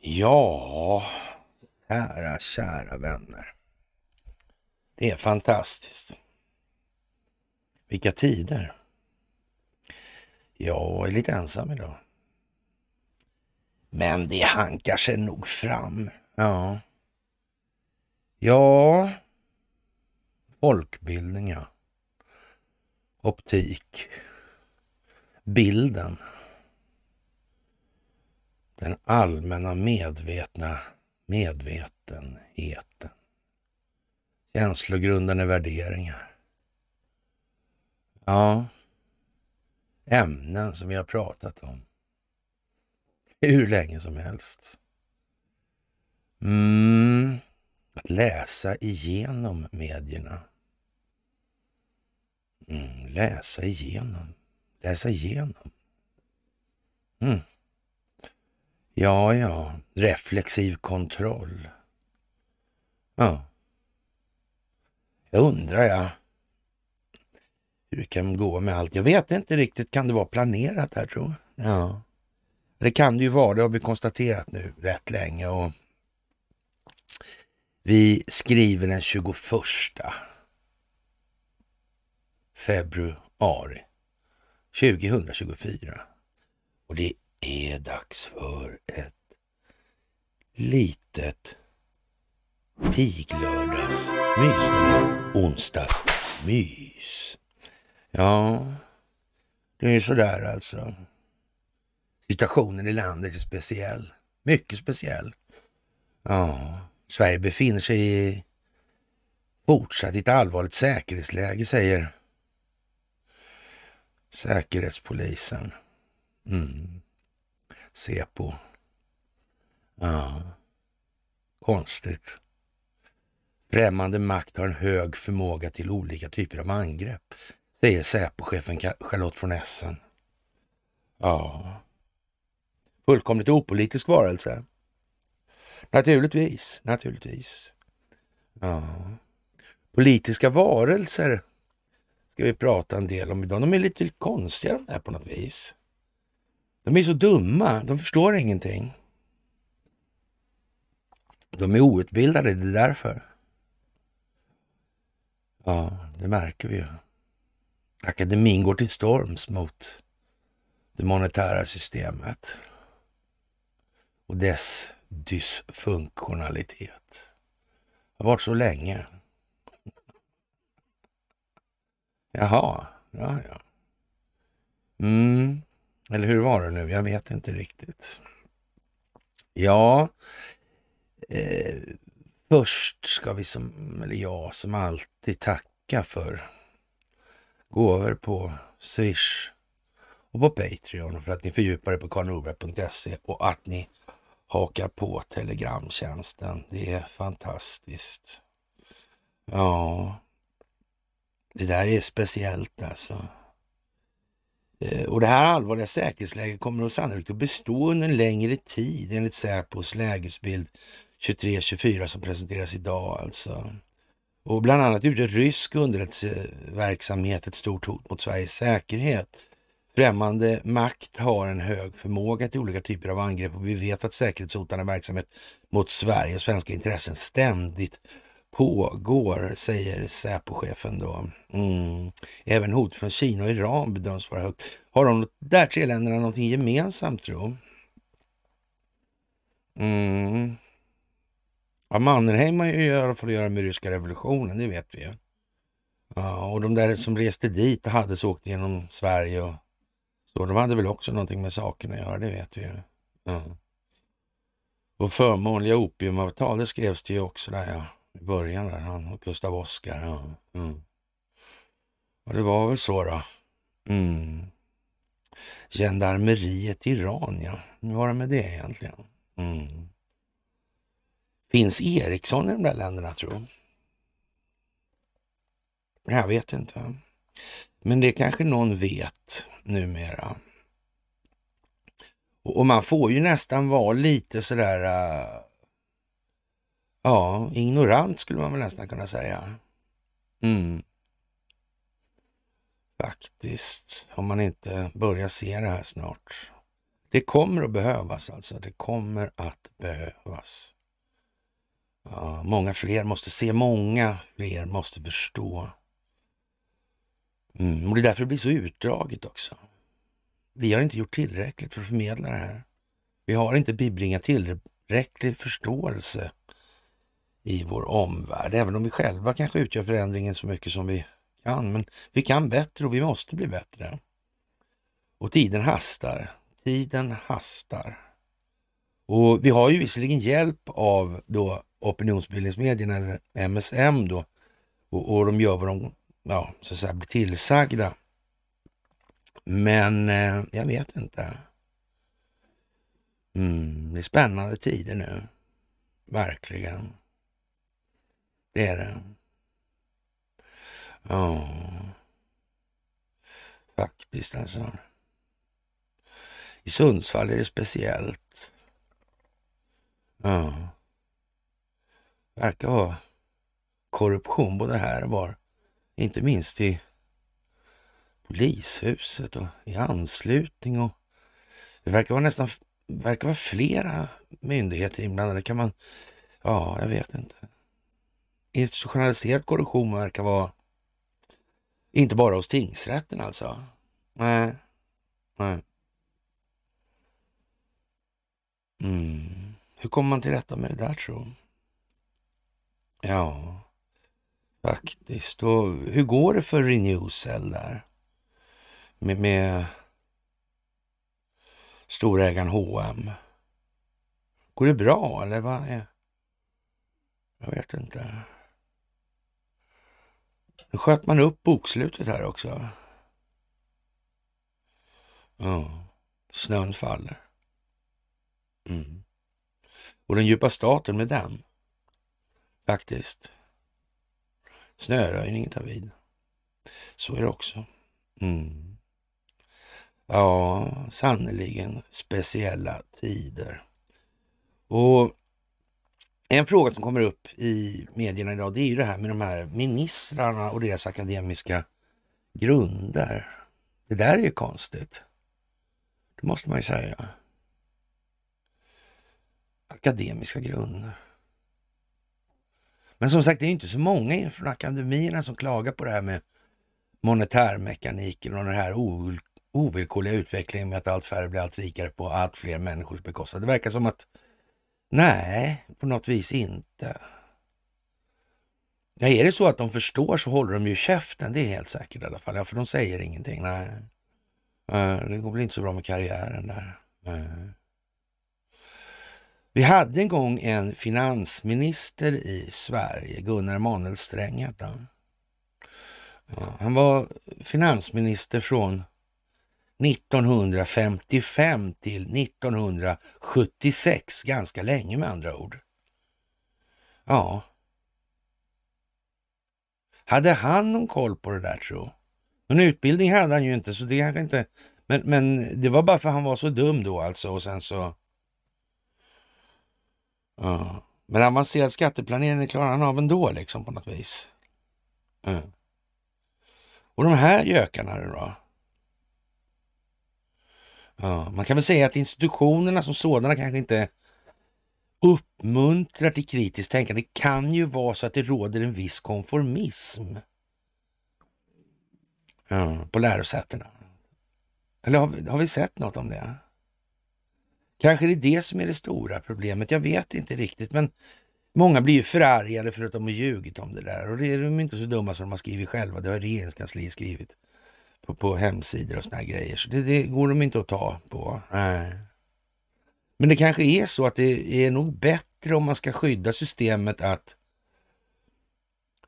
Ja, kära, kära vänner. Det är fantastiskt. Vilka tider. Jag är lite ensam idag. Men det hankar sig nog fram. Ja. Ja, Folkbildningar. Optik. Bilden. Den allmänna medvetna medvetenheten. Känslogrundande värderingar. Ja, ämnen som vi har pratat om hur länge som helst. Mm, att läsa igenom medierna. Mm, läsa igenom, läsa igenom. Mm. Ja, ja, reflexiv kontroll. Ja. Jag undrar jag hur det kan gå med allt. Jag vet inte riktigt, kan det vara planerat här tror jag? Ja. Det kan det ju vara, det har vi konstaterat nu rätt länge. Och vi skriver den 21 februari 2024. Och det är dags för ett litet piglördagsmys. Onsdagsmys. Ja, det är ju sådär alltså. Situationen i landet är speciell. Mycket speciell. Ja, Sverige befinner sig i fortsatt i ett allvarligt säkerhetsläge, säger Säkerhetspolisen. Mm. Säpo. Ja. Konstigt. Främmande makt har en hög förmåga till olika typer av angrepp, säger Säpochefen Charlotte von Essen. Ja. Fullkomligt opolitisk varelse. Naturligtvis, naturligtvis. Ja. Politiska varelser ska vi prata en del om idag. De är lite konstiga de där på något vis. De är så dumma, de förstår ingenting. De är outbildade, det är därför. Ja, det märker vi ju. Akademin går till storms mot det monetära systemet och dess dysfunktionalitet. Det har varit så länge. Jaha, ja, ja. Mm. Eller hur var det nu? Jag vet inte riktigt. Ja, eh, först ska vi som, eller jag som alltid tacka för gåvor på Swish och på Patreon för att ni fördjupar er på karlnorberg.se och att ni hakar på Telegramtjänsten. Det är fantastiskt. Ja, det där är speciellt alltså. Eh, och det här allvarliga säkerhetsläget kommer då sannolikt att bestå under en längre tid enligt Säpos lägesbild 23-24 som presenteras idag alltså. Och bland annat utgör rysk underrättelseverksamhet ett stort hot mot Sveriges säkerhet. Främmande makt har en hög förmåga till olika typer av angrepp och vi vet att säkerhetshotande verksamhet mot Sverige och svenska intressen ständigt pågår, säger Säpochefen då. Mm. Även hot från Kina och Iran bedöms vara högt. Har de där tre länderna någonting gemensamt tro? Mm. Ja, Mannerheim har ju i alla fall att göra med ryska revolutionen, det vet vi ju. Ja, och de där som reste dit och hade så åkt genom Sverige och så, de hade väl också någonting med saken att göra, det vet vi ju. Ja. Och förmånliga opiumavtal, det skrevs det ju också där ja i början där, han och Gustav Oskar. Ja. Mm. Och det var väl så då. Mm. Gendarmeriet Iran, ja. Hur var det med det egentligen? Mm. Finns Ericsson i de där länderna, tror jag? Jag vet inte. Men det kanske någon vet numera. Och man får ju nästan vara lite sådär äh, Ja, ignorant skulle man väl nästan kunna säga. Mm. Faktiskt, om man inte börjar se det här snart. Det kommer att behövas alltså. Det kommer att behövas. Ja, många fler måste se, många fler måste förstå. Mm, och Det är därför det blir så utdraget också. Vi har inte gjort tillräckligt för att förmedla det här. Vi har inte bibringat tillräcklig förståelse i vår omvärld. Även om vi själva kanske utgör förändringen så mycket som vi kan. Men vi kan bättre och vi måste bli bättre. Och tiden hastar. Tiden hastar. Och vi har ju visserligen hjälp av då opinionsbildningsmedierna, eller MSM då, och, och de gör vad de ja, så att säga, blir tillsagda. Men eh, jag vet inte. Mm, det är spännande tider nu. Verkligen. Det är det. Ja, faktiskt alltså. I Sundsvall är det speciellt. Ja. Verkar vara korruption både här och var. Inte minst i polishuset och i anslutning och det verkar vara nästan verkar vara flera myndigheter inblandade. Kan man... Ja, jag vet inte institutionaliserad korruption verkar vara inte bara hos tingsrätten alltså. Nej. Nej. Mm. Hur kommer man till rätta med det där tro? Ja, faktiskt. Och hur går det för Renewcell där? Med, med storägaren H&M. Går det bra eller vad är... Jag vet inte. Nu sköt man upp bokslutet här också. Ja, snön faller. Mm. Och den djupa staten med den, faktiskt. Snöröjningen tar vid. Så är det också. Mm. Ja, sannerligen speciella tider. Och en fråga som kommer upp i medierna idag det är ju det här med de här ministrarna och deras akademiska grunder. Det där är ju konstigt. Det måste man ju säga. Akademiska grunder. Men som sagt, det är inte så många från akademierna som klagar på det här med monetärmekaniken och den här ovillkorliga utvecklingen med att allt färre blir allt rikare på allt fler människors bekostnad. Det verkar som att Nej, på något vis inte. Ja, är det så att de förstår så håller de ju käften, det är helt säkert i alla fall. Ja, för de säger ingenting. Nej. Det går väl inte så bra med karriären där. Nej. Vi hade en gång en finansminister i Sverige, Gunnar Emanuel Sträng hette han. Ja, han var finansminister från 1955 till 1976, ganska länge med andra ord. Ja. Hade han någon koll på det där tro? Någon utbildning hade han ju inte, så det kanske inte... Men, men det var bara för han var så dum då alltså och sen så... Ja. Men avancerad skatteplanering klarar han av ändå liksom på något vis. Ja. Och de här gökarna då? Ja, man kan väl säga att institutionerna som sådana kanske inte uppmuntrar till kritiskt tänkande. Det kan ju vara så att det råder en viss konformism ja, på lärosätena. Eller har vi, har vi sett något om det? Kanske det är det som är det stora problemet. Jag vet inte riktigt, men många blir ju förargade för att de har ljugit om det där. Och det är de inte så dumma som de har skrivit själva. Det har regeringskansliet skrivit på, på hemsidor och såna här grejer. Så det, det går de inte att ta på. Nej. Men det kanske är så att det är nog bättre om man ska skydda systemet att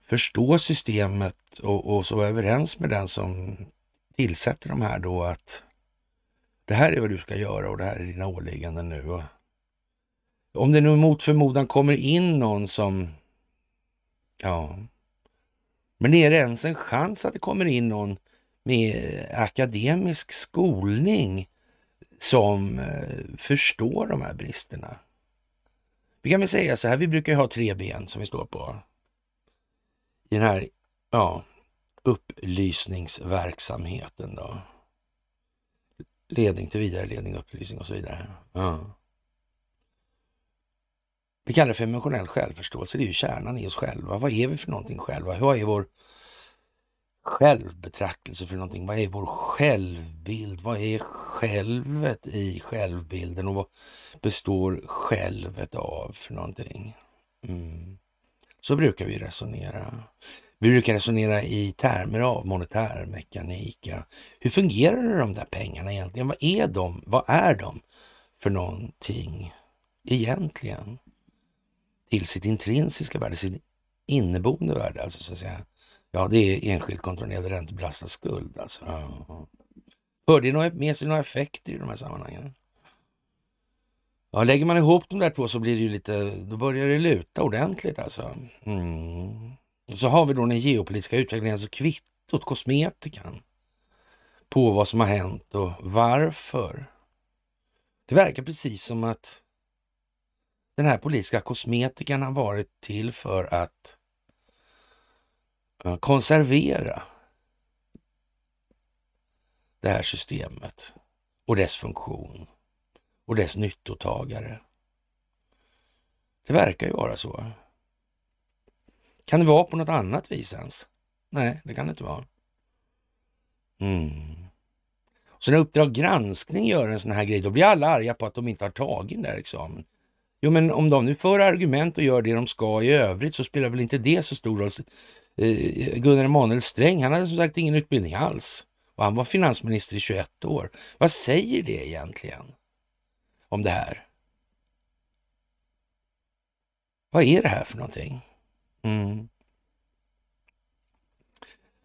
förstå systemet och, och så överens med den som tillsätter de här då att det här är vad du ska göra och det här är dina åligganden nu. Om det nu mot förmodan kommer in någon som... Ja. Men är det ens en chans att det kommer in någon med eh, akademisk skolning som eh, förstår de här bristerna. Vi kan väl säga så här, vi brukar ha tre ben som vi står på i den här ja, upplysningsverksamheten. då. Ledning till vidare ledning, upplysning och så vidare. Ja. Vi kallar det för emotionell självförståelse. Det är ju kärnan i oss själva. Vad är vi för någonting själva? Vad är vår självbetraktelse för någonting? Vad är vår självbild? Vad är självet i självbilden och vad består självet av för någonting? Mm. Så brukar vi resonera. Vi brukar resonera i termer av monetärmekanik. Hur fungerar de där pengarna egentligen? Vad är de? Vad är de för någonting egentligen? Till sitt intrinsiska värde, sitt inneboende värde alltså så att säga. Ja, det är enskilt kontrollerade räntebelastad skuld alltså. Ja. det med sig några effekter i de här sammanhangen? Ja, lägger man ihop de där två så blir det ju lite, då börjar det luta ordentligt alltså. Mm. Så har vi då den geopolitiska utvecklingen, alltså kvittot, kosmetikan på vad som har hänt och varför. Det verkar precis som att den här politiska kosmetikan har varit till för att Eh, konservera det här systemet och dess funktion och dess nyttotagare. Det verkar ju vara så. Kan det vara på något annat vis ens? Nej, det kan det inte vara. Mm. Så när Uppdrag granskning gör en sån här grej, då blir alla arga på att de inte har tagit den där examen. Jo, men om de nu för argument och gör det de ska i övrigt så spelar väl inte det så stor roll. Eh, Gunnar Emanuel Sträng, han hade som sagt ingen utbildning alls. Och han var finansminister i 21 år. Vad säger det egentligen om det här? Vad är det här för någonting? Mm.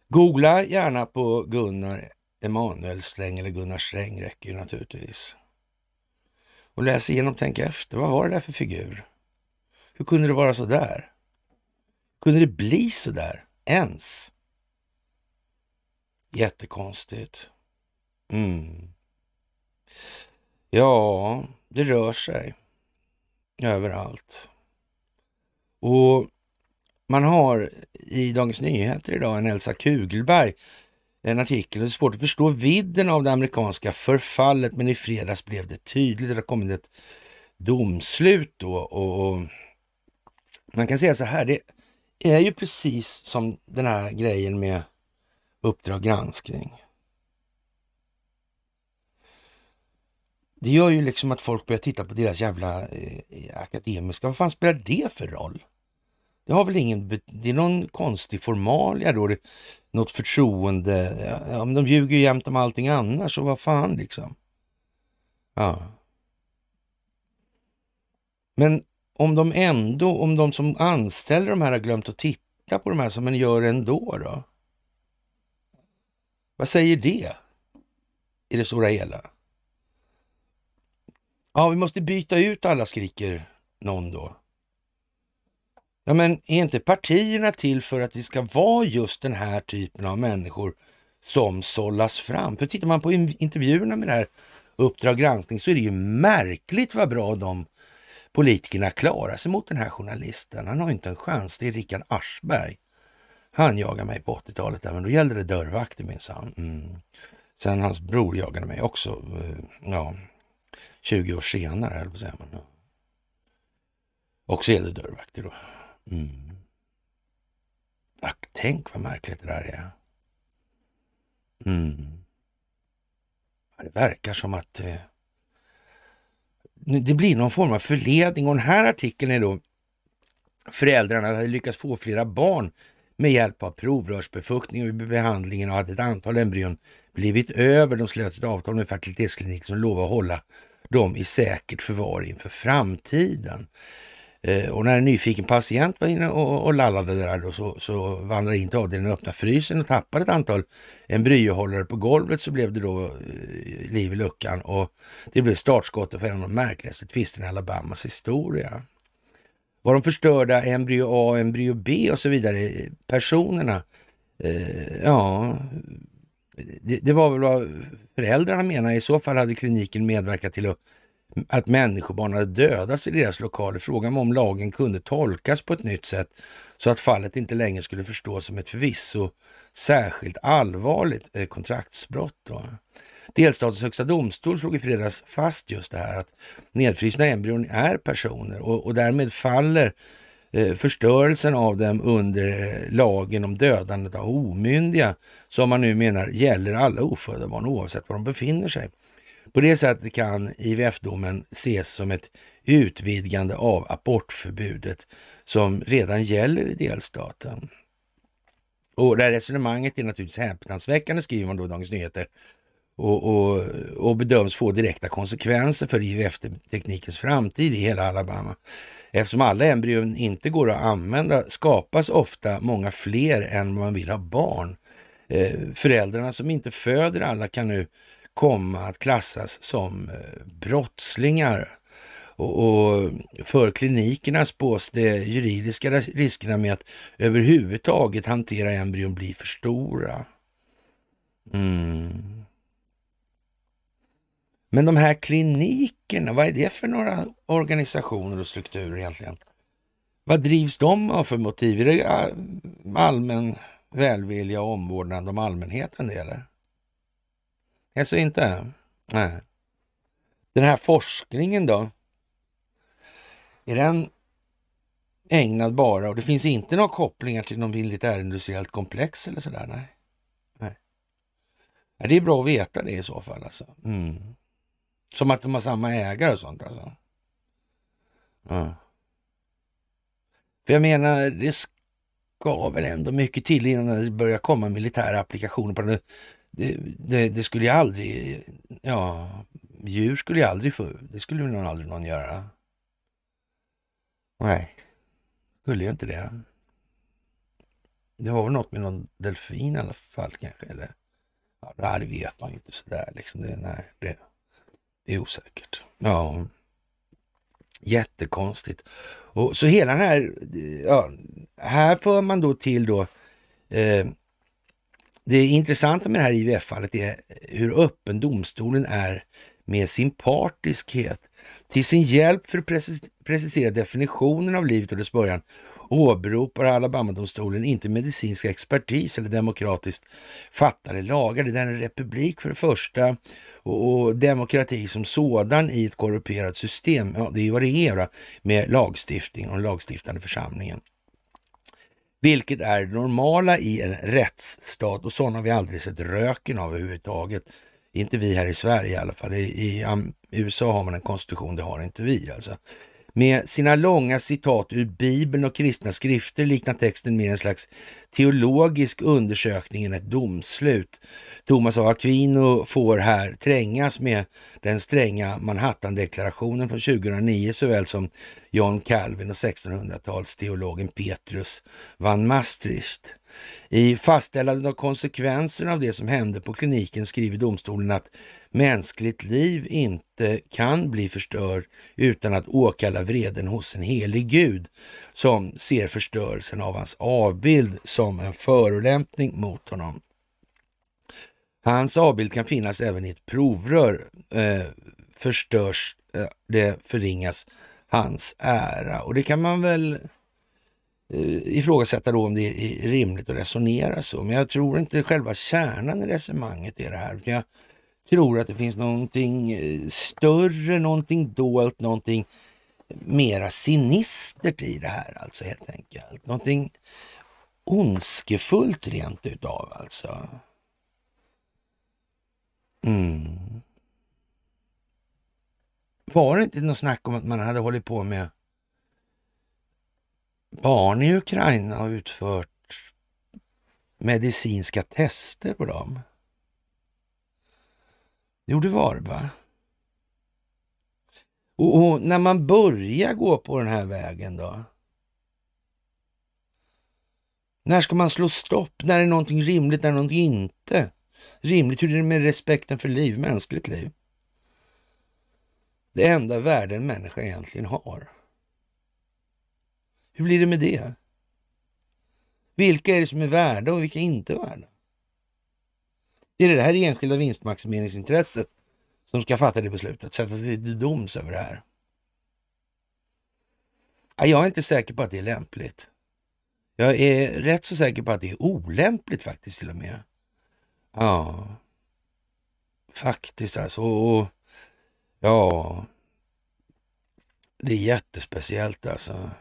Googla gärna på Gunnar Emanuel Sträng eller Gunnar Sträng räcker ju naturligtvis. Och läs igenom, tänk efter. Vad var det där för figur? Hur kunde det vara så där? Kunde det bli så där ens? Jättekonstigt. Mm. Ja, det rör sig överallt. Och man har i Dagens Nyheter idag en Elsa Kugelberg, en artikel. Det är svårt att förstå vidden av det amerikanska förfallet, men i fredags blev det tydligt. Det har kommit ett domslut då och, och man kan säga så här, det, är ju precis som den här grejen med Uppdrag granskning. Det gör ju liksom att folk börjar titta på deras jävla eh, akademiska, vad fan spelar det för roll? Det har väl ingen, det är någon konstig formalia då, det, något förtroende. Ja, de ljuger ju jämt om allting annars, så vad fan liksom. Ja. Men om de ändå, om de som anställer de här har glömt att titta på de här, som men gör ändå då? Vad säger det i det stora hela? Ja, vi måste byta ut alla, skriker någon då. Ja, men är inte partierna till för att det ska vara just den här typen av människor som sållas fram? För tittar man på intervjuerna med det här Uppdrag granskning så är det ju märkligt vad bra de politikerna klara sig mot den här journalisten. Han har inte en chans. Det är Rickard Aschberg. Han jagade mig på 80-talet, men då gällde det dörrvakter minsann. Mm. Sen hans bror jagade mig också, eh, ja, 20 år senare, eller säger man. Också gällde dörrvakter då. Mm. Ach, tänk vad märkligt det där är. Mm. Det verkar som att eh, det blir någon form av förledning. Och den här artikeln är då föräldrarna hade lyckats få flera barn med hjälp av provrörsbefruktning vid behandlingen och hade ett antal embryon blivit över. De slöt ett avtal med fertilitetskliniken som lovade att hålla dem i säkert förvar inför framtiden. Eh, och när en nyfiken patient var inne och, och lallade där då, så, så vandrade in till avdelningen och öppnade frysen och tappade ett antal embryohållare på golvet så blev det då eh, liv i luckan och det blev startskottet för en av de märkligaste tvisterna i Alabamas historia. Var de förstörda embryo A, embryo B och så vidare, eh, personerna, eh, ja, det, det, var väl vad föräldrarna menade. I så fall hade kliniken medverkat till att att människobarn hade dödats i deras lokaler. Frågan var om lagen kunde tolkas på ett nytt sätt så att fallet inte längre skulle förstås som ett förvisso särskilt allvarligt eh, kontraktsbrott. Då. Delstatens högsta domstol slog i fredags fast just det här att nedfrysta embryon är personer och, och därmed faller eh, förstörelsen av dem under eh, lagen om dödandet av omyndiga som man nu menar gäller alla ofödda barn oavsett var de befinner sig. På det sättet kan IVF-domen ses som ett utvidgande av abortförbudet som redan gäller i delstaten. Och det här resonemanget är naturligtvis häpnadsväckande, skriver man då i Dagens Nyheter, och, och, och bedöms få direkta konsekvenser för IVF-teknikens framtid i hela Alabama. Eftersom alla embryon inte går att använda skapas ofta många fler än man vill ha barn. Eh, föräldrarna som inte föder alla kan nu komma att klassas som eh, brottslingar. Och, för klinikerna spås de juridiska riskerna med att överhuvudtaget hantera embryon bli för stora. Mm. Men de här klinikerna, vad är det för några organisationer och strukturer egentligen? Vad drivs de av för motiv? Är det eh, allmän välvilja och omvårdnad om allmänheten det eller? Alltså inte? Nej. Den här forskningen då? Är den ägnad bara, och det finns inte några kopplingar till något militärindustriellt komplex eller sådär? Nej. nej. det är bra att veta det i så fall alltså. Mm. Som att de har samma ägare och sånt alltså. Ja. För jag menar, det ska väl ändå mycket till innan det börjar komma militära applikationer på den det, det, skulle jag aldrig, ja, djur skulle jag aldrig få, det skulle nog aldrig någon göra. Nej, skulle ju inte det. Mm. Det var väl något med någon delfin i alla fall kanske, eller? Ja, det här vet man ju inte sådär liksom. Det, nej, det, det är osäkert. Ja, jättekonstigt. Och så hela den här, ja, här för man då till då eh, det intressanta med det här IVF-fallet är hur öppen domstolen är med sin partiskhet. Till sin hjälp för att precisera definitionen av livet och dess början åberopar Alabama-domstolen inte medicinsk expertis eller demokratiskt fattade lagar. Det är en republik för det första och, och demokrati som sådan i ett korrumperat system. Ja, det är ju vad det är med lagstiftning och den lagstiftande församlingen vilket är det normala i en rättsstat och sådana har vi aldrig sett röken av överhuvudtaget. Inte vi här i Sverige i alla fall. I, i, i USA har man en konstitution, det har inte vi alltså med sina långa citat ur Bibeln och kristna skrifter liknar texten mer en slags teologisk undersökning än ett domslut. Thomas av Aquino får här trängas med den stränga Manhattan-deklarationen från 2009 såväl som John Calvin och 1600-talsteologen Petrus van Maastricht. I fastställandet av konsekvenserna av det som hände på kliniken skriver domstolen att mänskligt liv inte kan bli förstört utan att åkalla vreden hos en helig gud som ser förstörelsen av hans avbild som en förolämpning mot honom. Hans avbild kan finnas även i ett provrör. Eh, förstörs eh, det, förringas hans ära. Och det kan man väl Eh, ifrågasätta då om det är rimligt att resonera så. Men jag tror inte själva kärnan i resonemanget är det här. Jag tror att det finns någonting eh, större, någonting dolt, någonting mera sinistert i det här alltså helt enkelt. Någonting ondskefullt rent utav alltså. Mm. Var det inte något snack om att man hade hållit på med barn i Ukraina har utfört medicinska tester på dem. Jo, det var det va? Och, och, när man börjar gå på den här vägen då? När ska man slå stopp? När är någonting rimligt? När är någonting inte rimligt? Hur är det med respekten för liv, mänskligt liv? Det enda värde en människa egentligen har. Hur blir det med det? Vilka är det som är värda och vilka är inte värda? är det det här enskilda vinstmaximeringsintresset som ska fatta det beslutet, sätta sig till doms över det här. Jag är inte säker på att det är lämpligt. Jag är rätt så säker på att det är olämpligt faktiskt till och med. Ja, faktiskt alltså. ja, det är jättespeciellt alltså.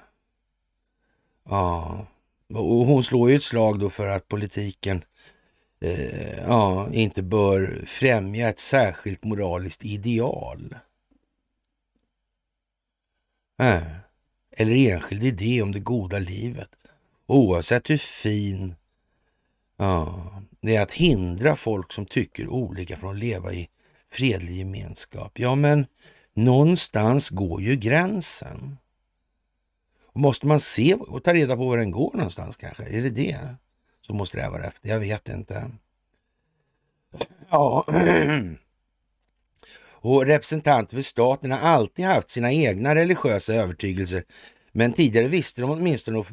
Ja, och hon slår ju ett slag då för att politiken eh, ja, inte bör främja ett särskilt moraliskt ideal. Äh, eller enskild idé om det goda livet. Oavsett hur fin ja, det är att hindra folk som tycker olika från att leva i fredlig gemenskap. Ja, men någonstans går ju gränsen. Måste man se och ta reda på var den går någonstans kanske? Är det det som hon strävar efter? Jag vet inte. Ja. Och representanter för staten har alltid haft sina egna religiösa övertygelser. Men tidigare visste de åtminstone,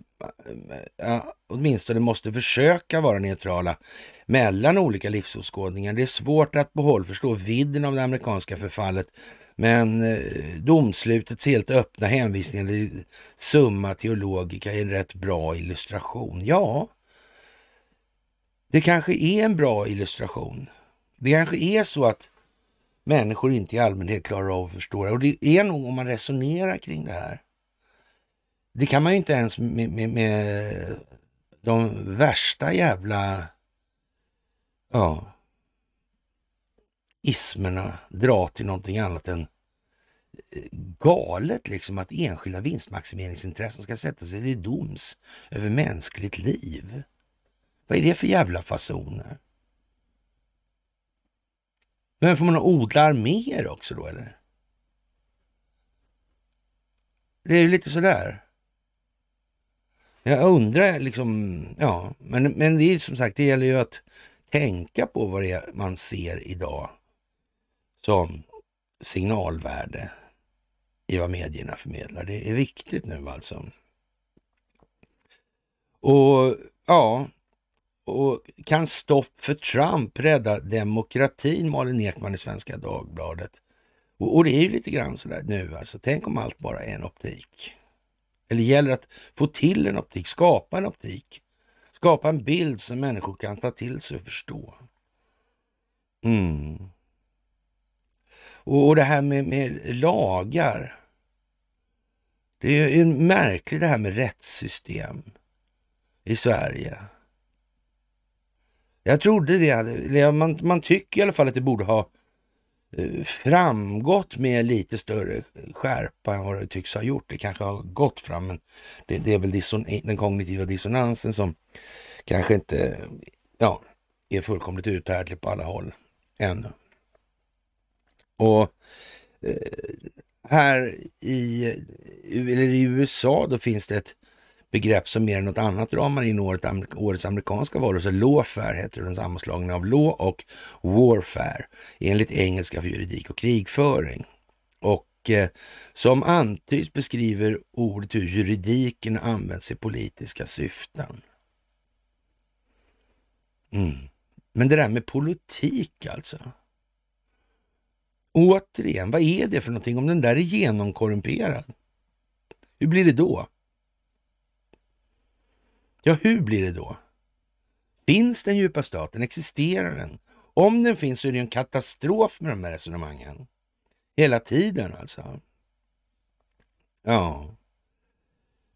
äh, äh, åtminstone måste försöka vara neutrala mellan olika livsåskådningar. Det är svårt att på håll förstå vidden av det amerikanska förfallet men eh, domslutets helt öppna hänvisning till summa teologica är en rätt bra illustration. Ja, det kanske är en bra illustration. Det kanske är så att människor inte i allmänhet klarar av att förstå det. Och det är nog om man resonerar kring det här. Det kan man ju inte ens med, med, med de värsta jävla ja, ismerna dra till någonting annat än galet liksom att enskilda vinstmaximeringsintressen ska sätta sig i doms över mänskligt liv. Vad är det för jävla fasoner? Men får man odla arméer också då eller? Det är ju lite sådär. Jag undrar liksom, ja, men, men det är som sagt, det gäller ju att tänka på vad det är man ser idag som signalvärde i vad medierna förmedlar. Det är viktigt nu alltså. Och ja, och kan stopp för Trump rädda demokratin? Malin Ekman i Svenska Dagbladet. Och, och det är ju lite grann sådär nu alltså. Tänk om allt bara är en optik. Eller gäller att få till en optik, skapa en optik. Skapa en bild som människor kan ta till sig och förstå. Mm. Och, och det här med, med lagar. Det är ju märkligt det här med rättssystem i Sverige. Jag trodde det, man, man tycker i alla fall att det borde ha eh, framgått med lite större skärpa än vad det tycks ha gjort. Det kanske har gått fram, men det, det är väl den kognitiva dissonansen som kanske inte ja, är fullkomligt uthärdlig på alla håll ännu. Och eh, här i eller i USA då finns det ett begrepp som mer än något annat ramar in året, årets amerikanska valrörelse. Lawfare heter den sammanslagning av law och warfare enligt engelska för juridik och krigföring. Och eh, som antyds beskriver ordet hur juridiken används i politiska syften. Mm. Men det där med politik alltså. Återigen, vad är det för någonting om den där är genomkorrumperad? Hur blir det då? Ja, hur blir det då? Finns den djupa staten? Existerar den? Om den finns så är det en katastrof med de här resonemangen. Hela tiden alltså. Ja.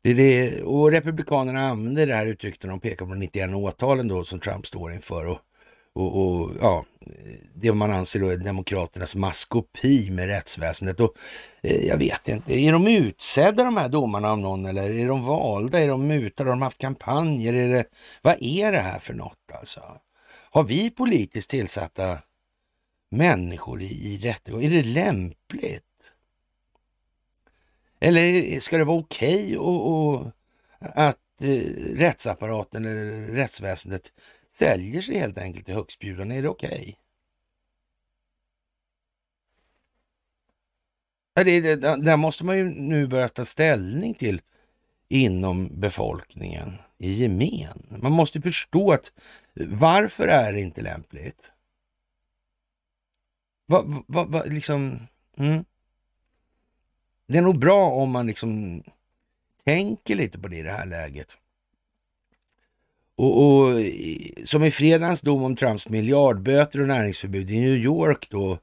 Det är det, och republikanerna använder det här uttrycket när de pekar på de 91 åtalen då som Trump står inför. Och och, och ja, det man anser då är demokraternas maskopi med rättsväsendet. Och, eh, jag vet inte, är de utsedda de här domarna av någon eller är de valda? Är de mutade? Har de haft kampanjer? Är det, vad är det här för något alltså? Har vi politiskt tillsatta människor i, i rättegång? Är det lämpligt? Eller ska det vara okej okay att eh, rättsapparaten eller rättsväsendet säljer sig helt enkelt till högstbjudande. Är det okej? Okay? Det, där måste man ju nu börja ta ställning till inom befolkningen i gemen. Man måste förstå att varför är det inte lämpligt? Va, va, va liksom, mm. Det är nog bra om man liksom tänker lite på det i det här läget. Och, och, som i fredagens dom om Trumps miljardböter och näringsförbud i New York då,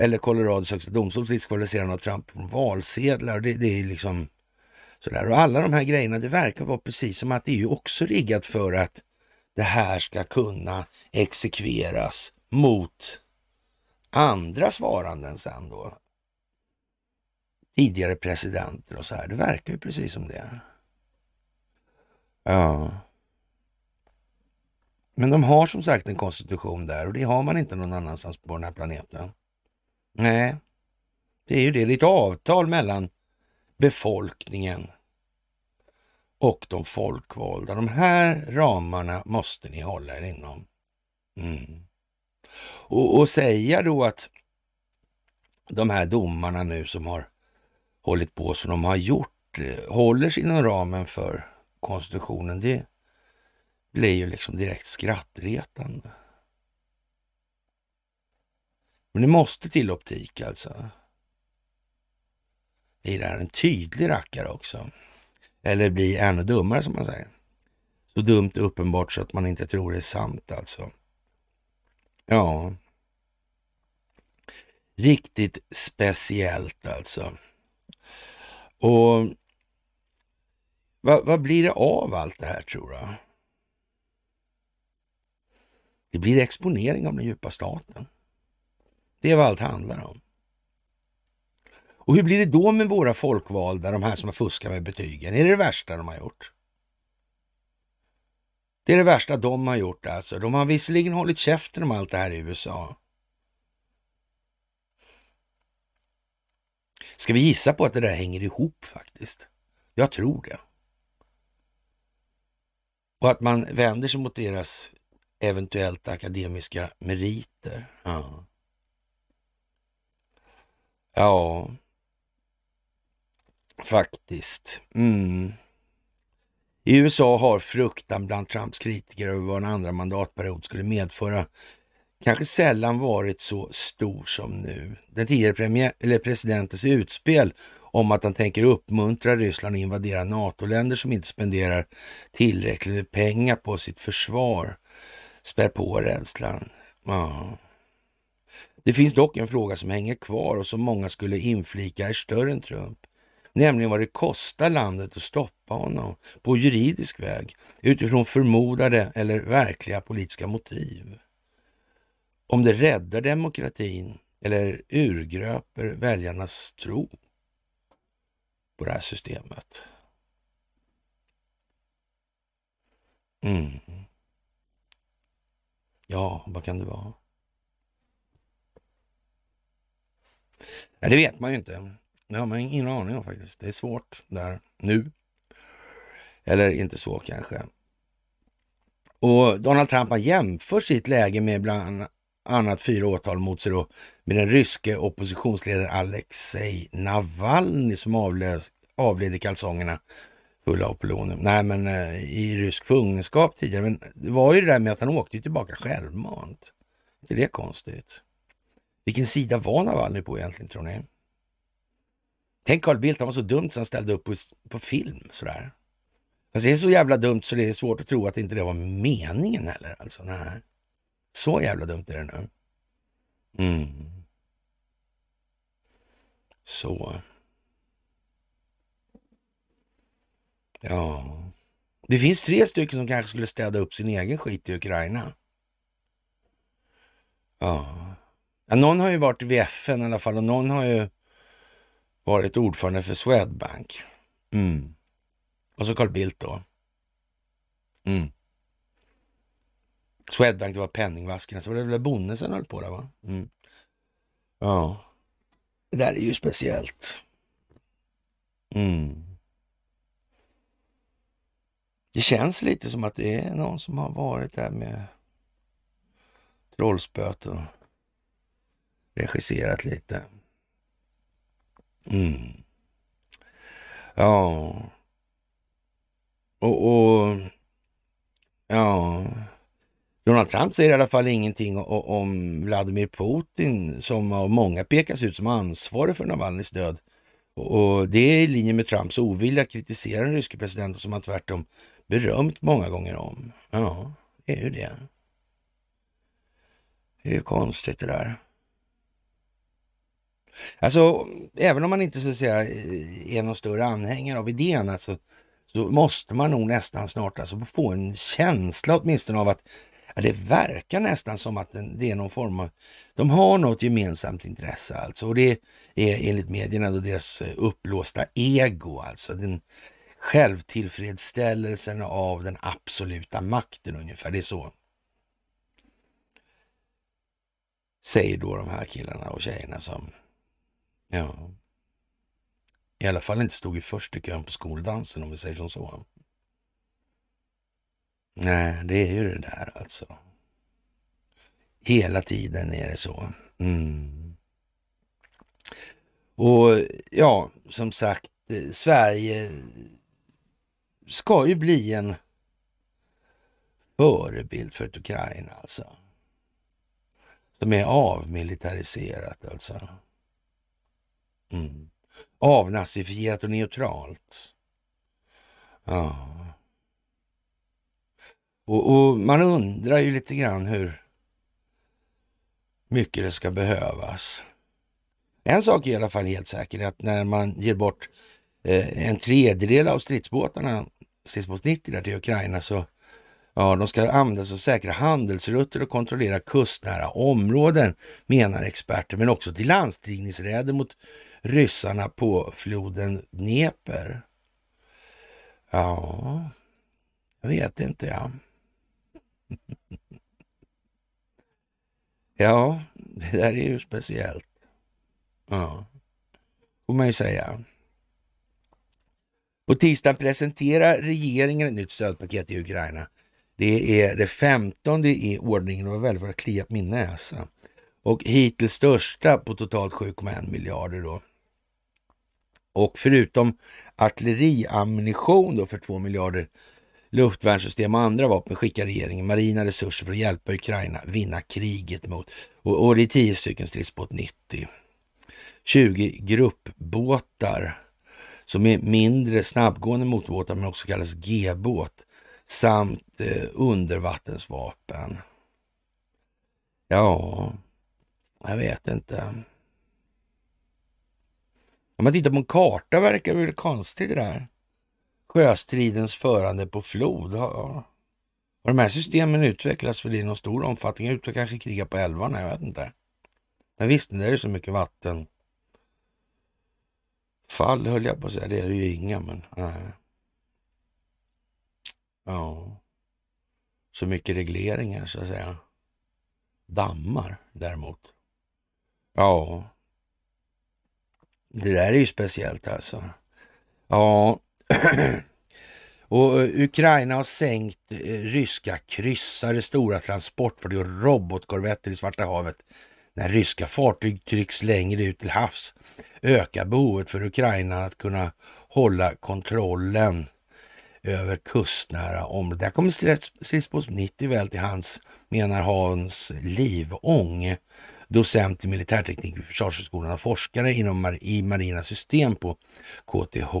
eller Colorado högsta domstols diskvalificerande av Trump från valsedlar. Det, det, är liksom sådär. Och alla de här grejerna, det verkar vara precis som att det är ju också riggat för att det här ska kunna exekveras mot andra svaranden sen då. Tidigare presidenter och så här. Det verkar ju precis som det. Ja. Men de har som sagt en konstitution där och det har man inte någon annanstans på den här planeten. Nej, det är ju det. Det är ett avtal mellan befolkningen och de folkvalda. De här ramarna måste ni hålla er inom. Mm. Och, och säga då att de här domarna nu som har hållit på som de har gjort eh, håller sig inom ramen för konstitutionen. Det blir ju liksom direkt skrattretande. Men det måste till optik alltså. I det här, en tydlig rackare också. Eller blir ännu dummare som man säger. Så dumt uppenbart så att man inte tror det är sant alltså. Ja. Riktigt speciellt alltså. Och vad, vad blir det av allt det här tror du? Det blir exponering av den djupa staten. Det är vad allt handlar om. Och hur blir det då med våra folkvalda, de här som har fuskat med betygen? Är det det värsta de har gjort? Det är det värsta de har gjort alltså. De har visserligen hållit käften om allt det här i USA. Ska vi gissa på att det där hänger ihop faktiskt? Jag tror det. Och att man vänder sig mot deras eventuellt akademiska meriter. Ja. ja. faktiskt. Mm. I USA har fruktan bland Trumps kritiker över vad en andra mandatperiod skulle medföra kanske sällan varit så stor som nu. Den tidigare eller presidentens utspel om att han tänker uppmuntra Ryssland att invadera NATO-länder som inte spenderar tillräckligt med pengar på sitt försvar spär på rädslan. Ja. Det finns dock en fråga som hänger kvar och som många skulle inflika är större än Trump. Nämligen vad det kostar landet att stoppa honom på juridisk väg utifrån förmodade eller verkliga politiska motiv. Om det räddar demokratin eller urgröper väljarnas tro på det här systemet. Mm. Ja, vad kan det vara? Ja, det vet man ju inte. Det har man ingen aning om faktiskt. Det är svårt där nu. Eller inte så kanske. Och Donald Trump har jämfört sitt läge med bland annat fyra åtal mot sig då med den ryske oppositionsledaren Alexej Navalny som avled i kalsongerna skulle ha Nej, men eh, i rysk fångenskap tidigare. Men det var ju det där med att han åkte tillbaka självmant. Inte det är konstigt? Vilken sida var Navalny på egentligen tror ni? Tänk Carl Bildt, han var så dumt så han ställde upp på, på film sådär. Fast det är så jävla dumt så det är svårt att tro att inte det var meningen heller. Alltså, nej. Så jävla dumt är det nu. Mm. Så. Ja. Det finns tre stycken som kanske skulle städa upp sin egen skit i Ukraina. Ja. ja någon har ju varit vid FN i alla fall och någon har ju varit ordförande för Swedbank. Mm. Och så Carl Bildt då. Mm. Swedbank, det var penningvaskarna, så var det väl Bonnesen höll på där va? Mm. Ja. Det där är ju speciellt. Mm. Det känns lite som att det är någon som har varit där med trollspöet och regisserat lite. Mm. Ja. Och, och, ja. Donald Trump säger i alla fall ingenting om Vladimir Putin som av många pekas ut som ansvarig för Navalnyjs död. Och det är i linje med Trumps ovilja att kritisera den ryske presidenten som han tvärtom Berömt många gånger om. Ja, det är ju det. Det är ju konstigt det där. Alltså, även om man inte så att säga eh, är någon större anhängare av idén, alltså, så måste man nog nästan snart alltså, få en känsla åtminstone av att ja, det verkar nästan som att det är någon form av... De har något gemensamt intresse alltså och det är enligt medierna då deras eh, upplåsta ego alltså. Den självtillfredsställelsen av den absoluta makten ungefär. Det är så. Säger då de här killarna och tjejerna som, ja, i alla fall inte stod i första kön på skoldansen om vi säger som så. Nej, det är ju det där alltså. Hela tiden är det så. Mm. Och ja, som sagt, eh, Sverige ska ju bli en förebild för ett Ukraina alltså. Som är avmilitariserat alltså. Mm. Avnazifierat och neutralt. Ja. Och, och, man undrar ju lite grann hur mycket det ska behövas. En sak är i alla fall helt säker, att när man ger bort eh, en tredjedel av stridsbåtarna Sesbos 90 där till Ukraina så Ja, de ska användas för att säkra handelsrutter och kontrollera kustnära områden, menar experter, men också till landstigningsräder mot ryssarna på floden Dnepr. Ja, jag vet inte ja. ja, det där är ju speciellt. Ja, får man ju säga. På tisdagen presenterar regeringen ett nytt stödpaket till Ukraina. Det är det femtonde i ordningen, det var väldigt att klia på min näsa. Och hittills största på totalt 7,1 miljarder då. Och förutom artilleriammunition då för 2 miljarder luftvärnssystem och andra vapen skickar regeringen marina resurser för att hjälpa Ukraina vinna kriget mot, och, och det är 10 stycken stridsbåt 90. 20 gruppbåtar som är mindre snabbgående motorbåtar men också kallas G-båt samt eh, undervattensvapen. Ja, jag vet inte. Om man tittar på en karta verkar det konstigt det där. Sjöstridens förande på flod. Ja. Har de här systemen utvecklas för det i någon stor omfattning? Ut och kanske kriga på älvarna, jag vet inte. Men visst, det är ju så mycket vatten fall höll jag på att säga. Det är det ju inga, men nej. Ja. Så mycket regleringar så att säga. Dammar däremot. Ja. Det där är ju speciellt alltså. Ja. Och eh, Ukraina har sänkt eh, ryska kryssare, stora transportfartyg och robotkorvetter i Svarta havet när ryska fartyg trycks längre ut till havs ökar behovet för Ukraina att kunna hålla kontrollen över kustnära områden. Där kommer stridspost 90 väl till hans, menar Hans Livång, docent i militärteknik vid Försvarshögskolan och forskare inom, i marina system på KTH.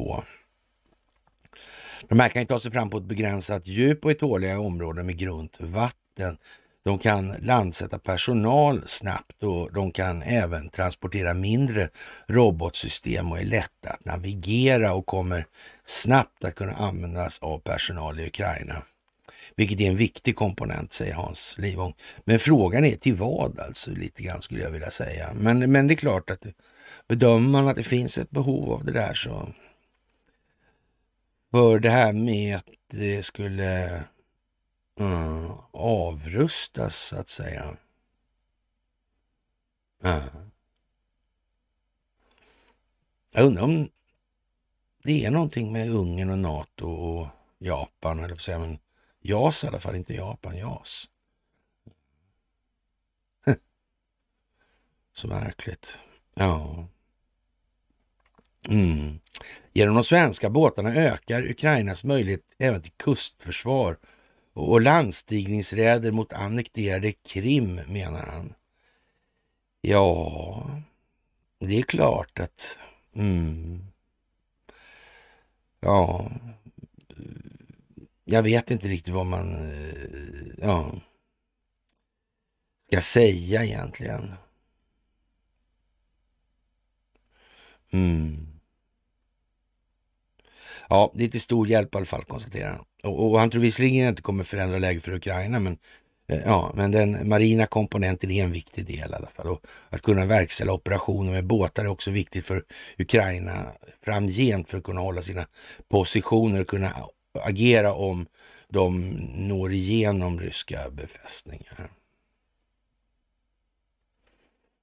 De här kan ta sig fram på ett begränsat djup och i tåliga områden med grunt vatten. De kan landsätta personal snabbt och de kan även transportera mindre robotsystem och är lätta att navigera och kommer snabbt att kunna användas av personal i Ukraina. Vilket är en viktig komponent, säger Hans Livång. Men frågan är till vad alltså, lite grann skulle jag vilja säga. Men, men det är klart att bedömer man att det finns ett behov av det där så... För det här med att det skulle Eh, avrustas så att säga. Mm. Jag undrar om det är någonting med Ungern och Nato och Japan, eller säga, men JAS i alla fall, inte Japan, JAS. Så märkligt. Ja. Mm. Genom de svenska båtarna ökar Ukrainas möjlighet även till kustförsvar och landstigningsräder mot annekterade Krim, menar han. Ja, det är klart att... Mm, ja, jag vet inte riktigt vad man eh, ja, ska säga egentligen. Mm. Ja, det är till stor hjälp i alla fall konstaterar han. Och, och han tror visserligen inte kommer förändra läget för Ukraina, men eh, Ja, men den marina komponenten är en viktig del i alla fall. Och att kunna verkställa operationer med båtar är också viktigt för Ukraina framgent för att kunna hålla sina positioner och kunna agera om de når igenom ryska befästningar.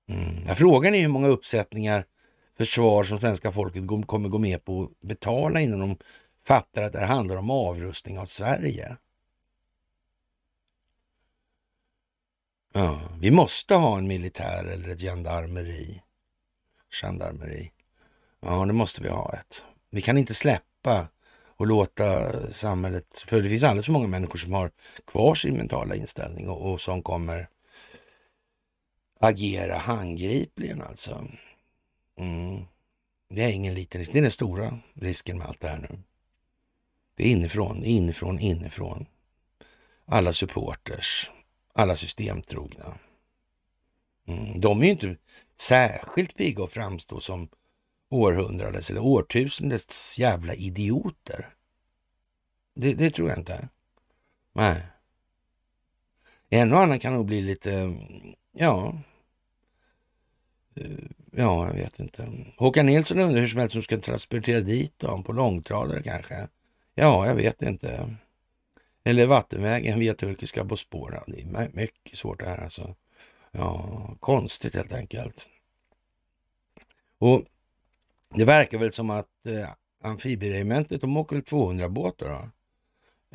Mm. frågan är hur många uppsättningar försvar som svenska folket kommer gå med på att betala innan de fattar att det handlar om avrustning av Sverige. Ja, vi måste ha en militär eller ett gendarmeri. Gendarmeri. Ja, det måste vi ha ett. Vi kan inte släppa och låta samhället, för det finns alldeles för många människor som har kvar sin mentala inställning och, och som kommer agera handgripligen alltså. Mm. Det är ingen liten risk. Det är den stora risken med allt det här nu. Det är inifrån, inifrån, inifrån. Alla supporters, alla systemtrogna. Mm. De är ju inte särskilt pigga att framstå som århundradets eller årtusendets jävla idioter. Det, det tror jag inte. Nej. En och annan kan nog bli lite, ja, eh, Ja, jag vet inte. Håkan Nilsson undrar hur som helst hur ska transportera dit dem, på långtradare kanske? Ja, jag vet inte. Eller vattenvägen via turkiska Bosporen. Det är mycket svårt det här alltså. Ja, konstigt helt enkelt. Och det verkar väl som att eh, amfibieregementet, de åker väl 200 båtar då?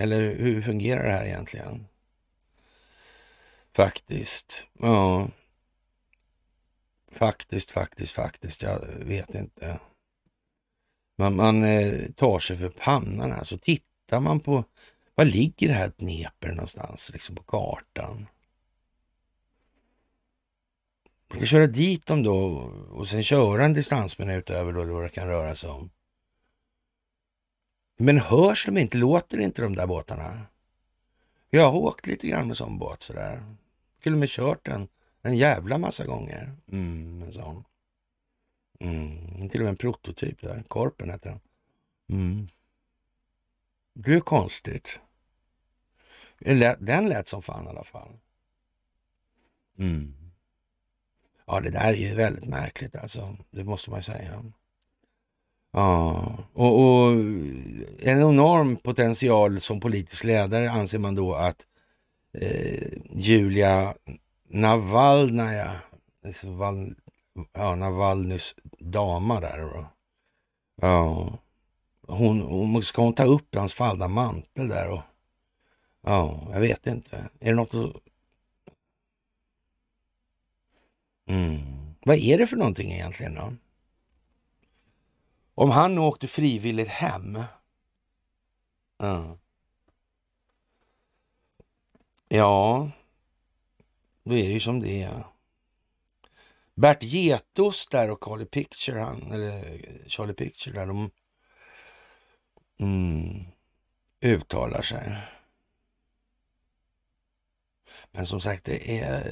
Eller hur fungerar det här egentligen? Faktiskt. Ja, Faktiskt, faktiskt, faktiskt. Jag vet inte. Man, man eh, tar sig för pannan Så Tittar man på var ligger det här Dnepr någonstans liksom på kartan? Man kan köra dit dem då och sen köra en distansminut över då, då det kan röra sig om. Men hörs de inte? Låter inte de där båtarna? Jag har åkt lite grann med sån båt sådär. Till och med kört en en jävla massa gånger. Mm, en sån. Mm, till och med en prototyp där. Korpen hette den. Mm. Det är konstigt. Den lät som fan i alla fall. Mm. Ja, det där är ju väldigt märkligt alltså. Det måste man ju säga. Ja, och, och, en enorm potential som politisk ledare anser man då att eh, Julia Navalnaja, Val, ja, Navalnys dama där då. Ja. Hon, hon, ska hon ta upp hans fallna mantel där och... Ja, jag vet inte. Är det något att... Mm. Vad är det för någonting egentligen då? Om han åkte frivilligt hem. Ja. ja. Då är det ju som det är. Bert Getost där och Charlie Picture, han, eller Charlie Picture där, de mm, uttalar sig. Men som sagt, det är,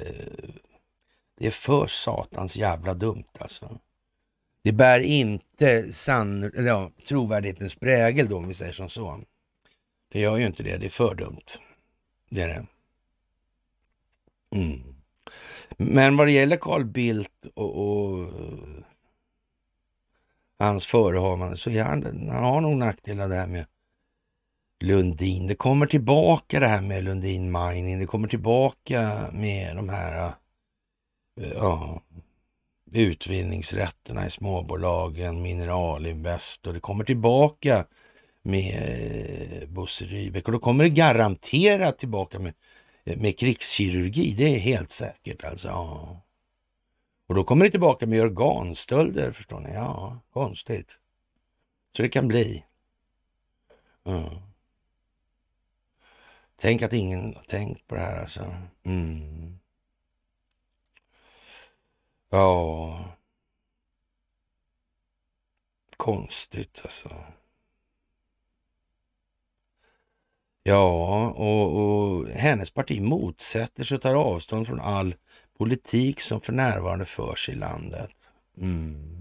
det är för satans jävla dumt alltså. Det bär inte sann, eller ja, trovärdighetens prägel då, om vi säger som så. Det gör ju inte det, det är för dumt. Det är det. Mm. Men vad det gäller Carl Bildt och, och hans förehavande så är han, han har nog nackdelar där med Lundin. Det kommer tillbaka det här med Lundin Mining. Det kommer tillbaka med de här eh, ja, utvinningsrätterna i småbolagen, Mineralinvest och det kommer tillbaka med eh, Bosse Rybeck och då kommer det garanterat tillbaka med Eh, med krigskirurgi, det är helt säkert alltså. Ja. Och då kommer det tillbaka med organstölder förstår ni. Ja, konstigt. Så det kan bli. Mm. Tänk att ingen har tänkt på det här alltså. Mm. Ja. Konstigt alltså. Ja, och, och hennes parti motsätter sig och tar avstånd från all politik som för närvarande förs i landet. Mm.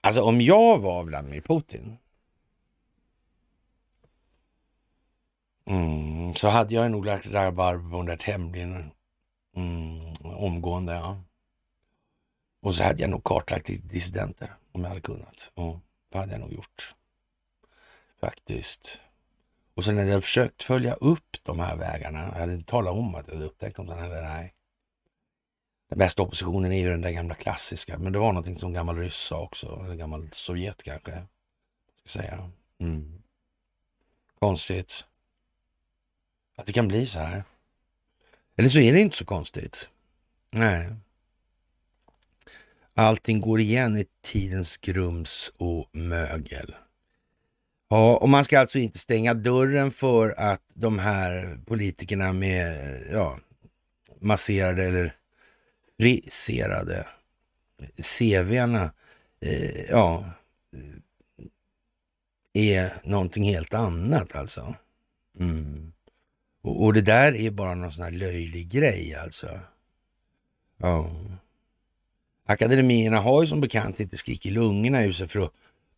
Alltså om jag var Vladimir Putin mm, så hade jag nog lärt rabarber på den där tämligen mm, omgående. Ja. Och så hade jag nog kartlagt lite dissidenter om jag hade kunnat. Ja, det hade jag nog gjort. Faktiskt. Och sen hade jag försökt följa upp de här vägarna. Jag hade inte talat om att jag hade upptäckt dem. Eller nej. Den bästa oppositionen är ju den där gamla klassiska. Men det var någonting som gammal ryss sa också. Eller gammal sovjet kanske. Ska säga. Mm. Konstigt. Att det kan bli så här. Eller så är det inte så konstigt. Nej. Allting går igen i tidens grums och mögel. Ja, och man ska alltså inte stänga dörren för att de här politikerna med ja, masserade eller friserade CV'na eh, ja, är någonting helt annat alltså. Mm. Och, och, det där är bara någon sån här löjlig grej alltså. Ja. Akademierna har ju som bekant inte skrik i lungorna ur sig för att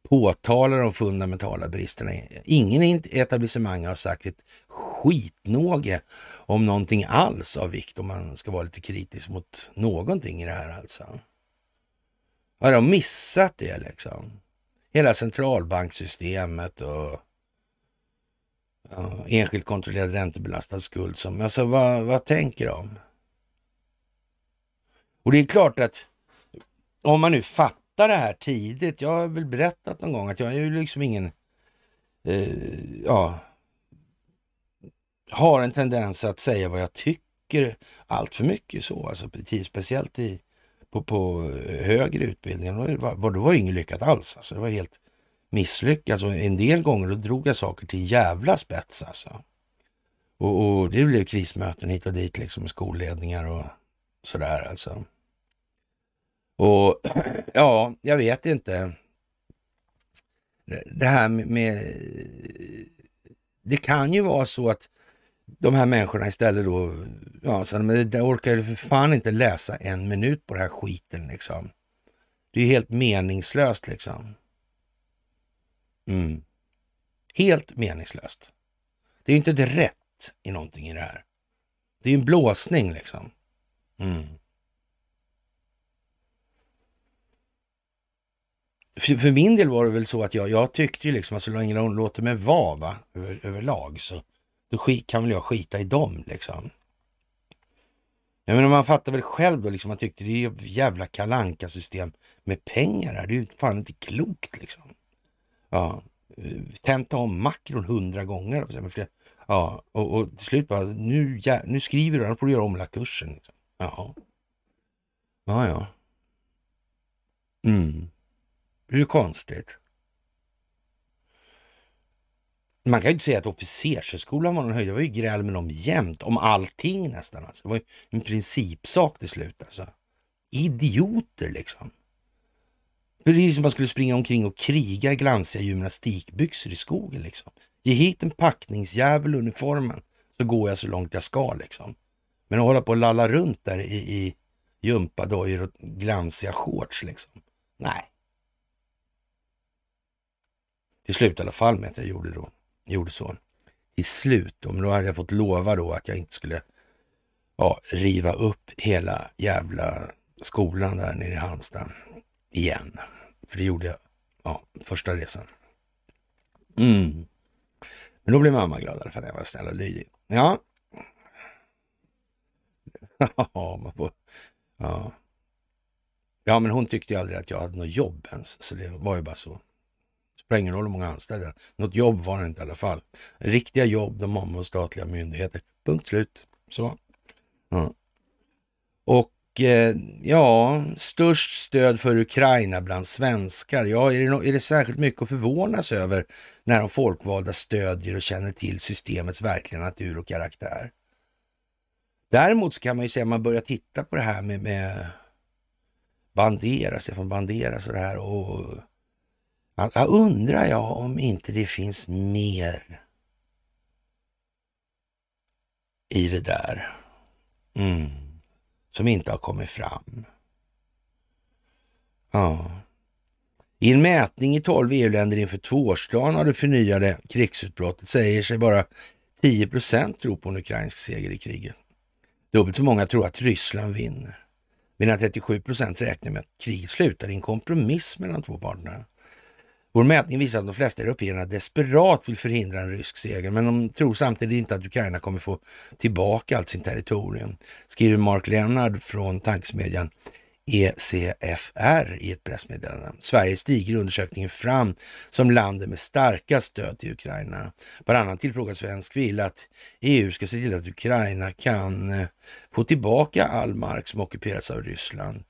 påtala de fundamentala bristerna. Ingen i etablissemanget har sagt ett skitnåge om någonting alls av vikt om man ska vara lite kritisk mot någonting i det här alltså. Har de missat det liksom? Hela centralbanksystemet och ja, enskilt kontrollerad räntebelastad skuld. Som, alltså vad, vad tänker de? Och det är klart att om man nu fattar det här tidigt. Jag har väl berättat någon gång att jag är ju liksom ingen, eh, ja, har en tendens att säga vad jag tycker allt för mycket så, alltså speciellt i, på, på eh, högre utbildning. Det var, var, det var inget lyckat alls, alltså. det var helt misslyckat. Alltså, en del gånger då drog jag saker till jävla spets alltså. Och, och det blev krismöten hit och dit liksom med skolledningar och sådär alltså. Och ja, jag vet inte. Det här med... Det kan ju vara så att de här människorna istället då, ja, så men det orkar för fan inte läsa en minut på den här skiten liksom. Det är ju helt meningslöst liksom. Mm. Helt meningslöst. Det är ju inte rätt i någonting i det här. Det är ju en blåsning liksom. Mm. för, för, min del var det väl så att jag, jag tyckte ju liksom att så länge de låter mig vara va, över, överlag så då skit, kan väl jag skita i dem liksom. Jag menar man fattar väl själv då liksom, man tyckte det är ju jävla kalanka system med pengar här. Det är ju fan inte klokt liksom. Ja, eh, tänta om makron hundra gånger. Ja, och, och till slut bara, nu, ja, nu skriver du, nu får du göra om hela kursen. Liksom. Ja. ja, ja. Mm. Det är konstigt. Man kan ju inte säga att officershögskolan var någon höjd. Det var ju gräl med dem jämt, om allting nästan. Alltså. Det var ju en principsak till slut alltså. Idioter liksom. Precis som man skulle springa omkring och kriga i glansiga gymnastikbyxor i skogen liksom. Ge hit en packningsjävel uniformen så går jag så långt jag ska liksom. Men att hålla på och lalla runt där i, i gympadojor och glansiga shorts liksom. Nej, till slut i alla fall med att jag gjorde, då, gjorde så. Till slut, då, men då hade jag fått lova då att jag inte skulle ja, riva upp hela jävla skolan där nere i Halmstad igen. För det gjorde jag ja, första resan. Mm. Men då blev mamma gladare för att jag var snäll och lydig. Ja. ja. Ja, men hon tyckte ju aldrig att jag hade något jobb ens, så det var ju bara så spelar ingen roll hur många anställda Något jobb var det inte i alla fall. Riktiga jobb de har med statliga myndigheter. Punkt slut. Så. Ja. Och eh, ja, störst stöd för Ukraina bland svenskar. Ja, är det, no är det särskilt mycket att förvånas över när de folkvalda stödjer och känner till systemets verkliga natur och karaktär? Däremot så kan man ju säga att man börjar titta på det här med, med Banderas, Stefan Banderas och det här och jag undrar jag om inte det finns mer i det där mm. som inte har kommit fram. Ja. I en mätning i 12 EU-länder inför tvåårsdagen av det förnyade krigsutbrottet säger sig bara 10 procent tro på en ukrainsk seger i kriget. Dubbelt så många tror att Ryssland vinner. Medan 37 procent räknar med att kriget slutar i en kompromiss mellan två parterna. Vår mätning visar att de flesta européerna desperat vill förhindra en rysk seger, men de tror samtidigt inte att Ukraina kommer få tillbaka allt sin territorium, skriver Mark Leonard från tankesmedjan ECFR i ett pressmeddelande. Sverige stiger i undersökningen fram som landet med starkast stöd till Ukraina. Varannan tillfrågad svensk vill att EU ska se till att Ukraina kan eh, få tillbaka all mark som ockuperats av Ryssland.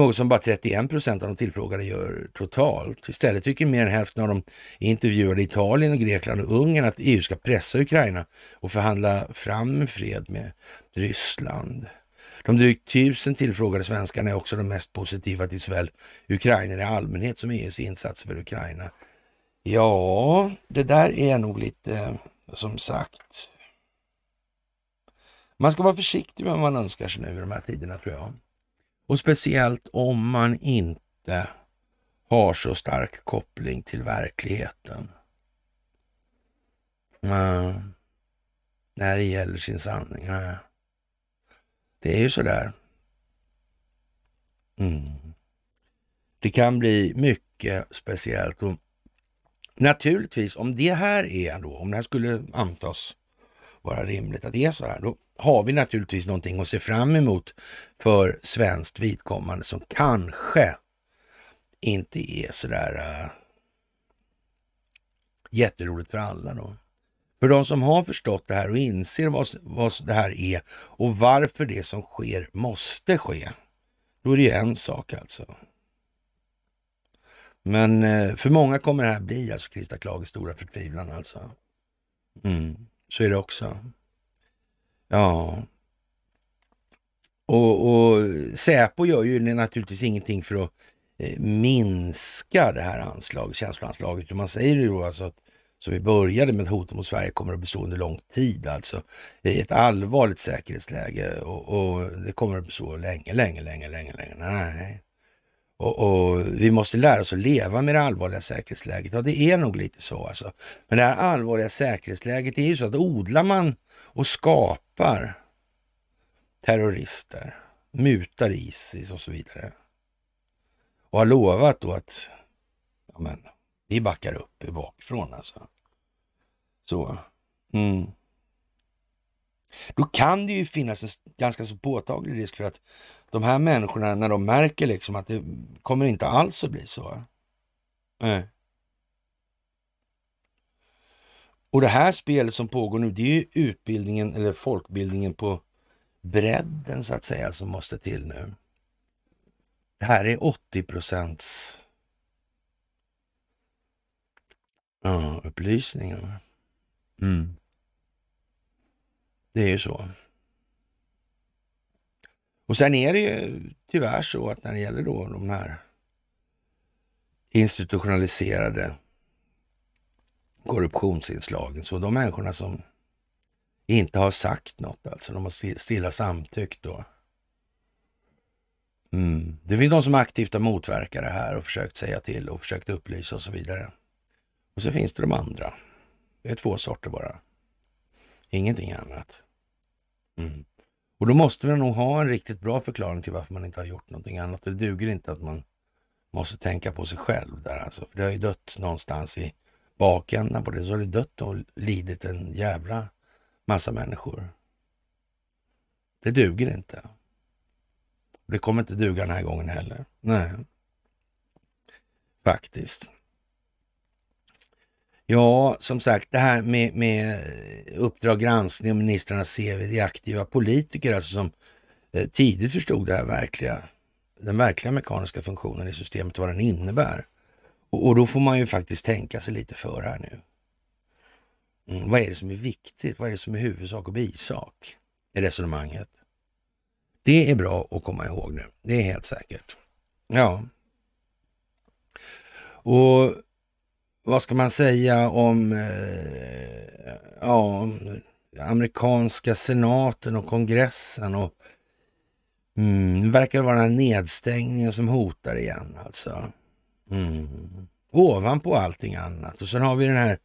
Något som bara 31 procent av de tillfrågade gör totalt. Istället tycker mer än hälften av de intervjuade Italien och Grekland och Ungern att EU ska pressa Ukraina och förhandla fram fred med Ryssland. De drygt tusen tillfrågade svenskarna är också de mest positiva till såväl Ukraina i allmänhet som EUs insatser för Ukraina. Ja, det där är nog lite som sagt. Man ska vara försiktig med vad man önskar sig nu i de här tiderna tror jag. Och speciellt om man inte har så stark koppling till verkligheten. Uh, när det gäller sin sanning. Uh. Det är ju sådär. Mm. Det kan bli mycket speciellt. Och naturligtvis, om det här är då, om det här skulle antas vara rimligt att det är så här. Då har vi naturligtvis någonting att se fram emot för svenskt vidkommande som kanske inte är sådär äh, eh, jätteroligt för alla då. För de som har förstått det här och inser vad, vad det här är och varför det som sker måste ske, då är det ju en sak alltså. Men eh, för många kommer det här bli alltså Krista Klages stora förtvivlan alltså. Mm. Så är det också. Ja. Och, och Säpo gör ju naturligtvis ingenting för att eh, minska det här anslaget, känsloanslaget. Man säger ju då alltså att som vi började med hotet mot Sverige kommer att bestå under lång tid, alltså i ett allvarligt säkerhetsläge och, och det kommer att bestå länge, länge, länge, länge, länge. Nej. Och, och, vi måste lära oss att leva med det allvarliga säkerhetsläget. Ja, det är nog lite så alltså. Men det här allvarliga säkerhetsläget, det är ju så att odlar man och skapar terrorister, mutar Isis och så vidare och har lovat då att ja, men, vi backar upp bakifrån alltså. Så. Mm. Då kan det ju finnas en ganska så påtaglig risk för att de här människorna, när de märker liksom att det kommer inte alls att bli så. Mm. Och det här spelet som pågår nu, det är ju utbildningen eller folkbildningen på bredden så att säga som måste till nu. Det här är 80 procents ja, upplysningar. Mm. Det är ju så. Och sen är det ju tyvärr så att när det gäller då de här institutionaliserade korruptionsinslagen, så de människorna som inte har sagt något, alltså de har stilla samtyckt då. Mm. Det finns de som aktivt har motverkat det här och försökt säga till och försökt upplysa och så vidare. Och så finns det de andra. Det är två sorter bara. Ingenting annat. Mm. Och då måste man nog ha en riktigt bra förklaring till varför man inte har gjort någonting annat. Det duger inte att man måste tänka på sig själv där alltså. För det har ju dött någonstans i bakändan på det. Så har det dött och lidit en jävla massa människor. Det duger inte. Det kommer inte duga den här gången heller. Nej, faktiskt. Ja, som sagt, det här med, med eh, Uppdrag granskning och ministrarnas CV, det är aktiva politiker alltså som eh, tidigt förstod det här verkliga, den verkliga mekaniska funktionen i systemet och vad den innebär. Och, och, då får man ju faktiskt tänka sig lite för här nu. Mm, vad är det som är viktigt? Vad är det som är huvudsak och bisak i resonemanget? Det är bra att komma ihåg nu. Det är helt säkert. Ja. Och vad ska man säga om eh, ja, amerikanska senaten och kongressen och mm, det verkar vara nedstängning som hotar igen alltså. Mm. Ovanpå allting annat. Och sen har vi den här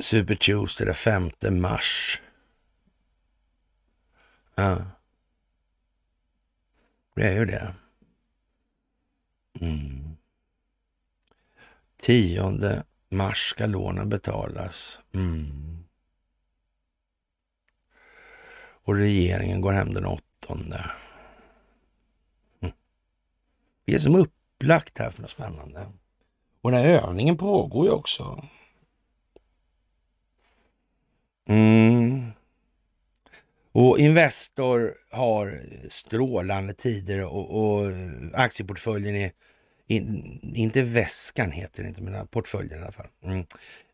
Super Tuesday den 5 mars. Ja. Det är ju det. Mm. 10 mars ska lånen betalas. Mm. Och regeringen går hem den 8. Mm. Det är som upplagt här för något spännande. Och den här övningen pågår ju också. Mm. Och Investor har strålande tider och, och aktieportföljen är in, inte väskan heter det inte, men portföljen i alla fall. Mm.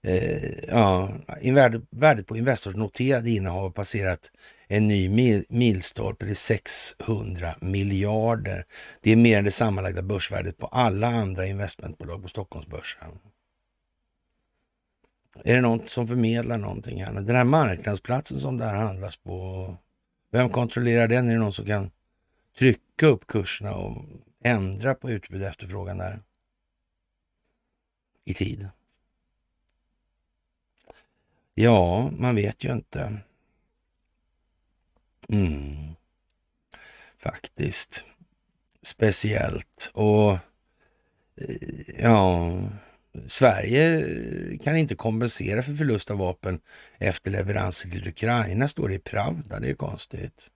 Eh, ja, värde, värdet på Investors noterade innehav har passerat en ny mil, milstolpe. Det är 600 miljarder. Det är mer än det sammanlagda börsvärdet på alla andra investmentbolag på Stockholmsbörsen. Är det något som förmedlar någonting? Här? Den här marknadsplatsen som det här handlas på, vem kontrollerar den? Är det någon som kan trycka upp kurserna och ändra på utbud och efterfrågan där i tid? Ja, man vet ju inte. Mm. Faktiskt. Speciellt. Och eh, ja, Sverige kan inte kompensera för förlust av vapen efter leveranser till Ukraina, står det i Pravda. Det är konstigt.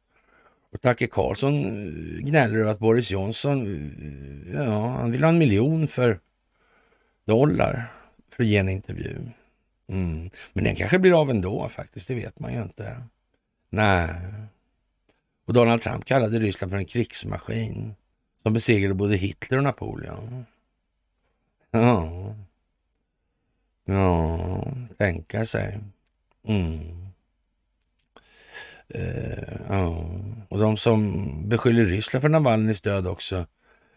Och Tacke Karlsson eh, gnäller över att Boris Johnson, eh, ja, han vill ha en miljon för dollar för att ge en intervju. Mm. Men den kanske blir av ändå faktiskt, det vet man ju inte. Nej. Och Donald Trump kallade Ryssland för en krigsmaskin som besegrade både Hitler och Napoleon. Ja, ja tänka sig. Mm. Eh, ja. Och de som beskyller Ryssland för Navalnyjs död också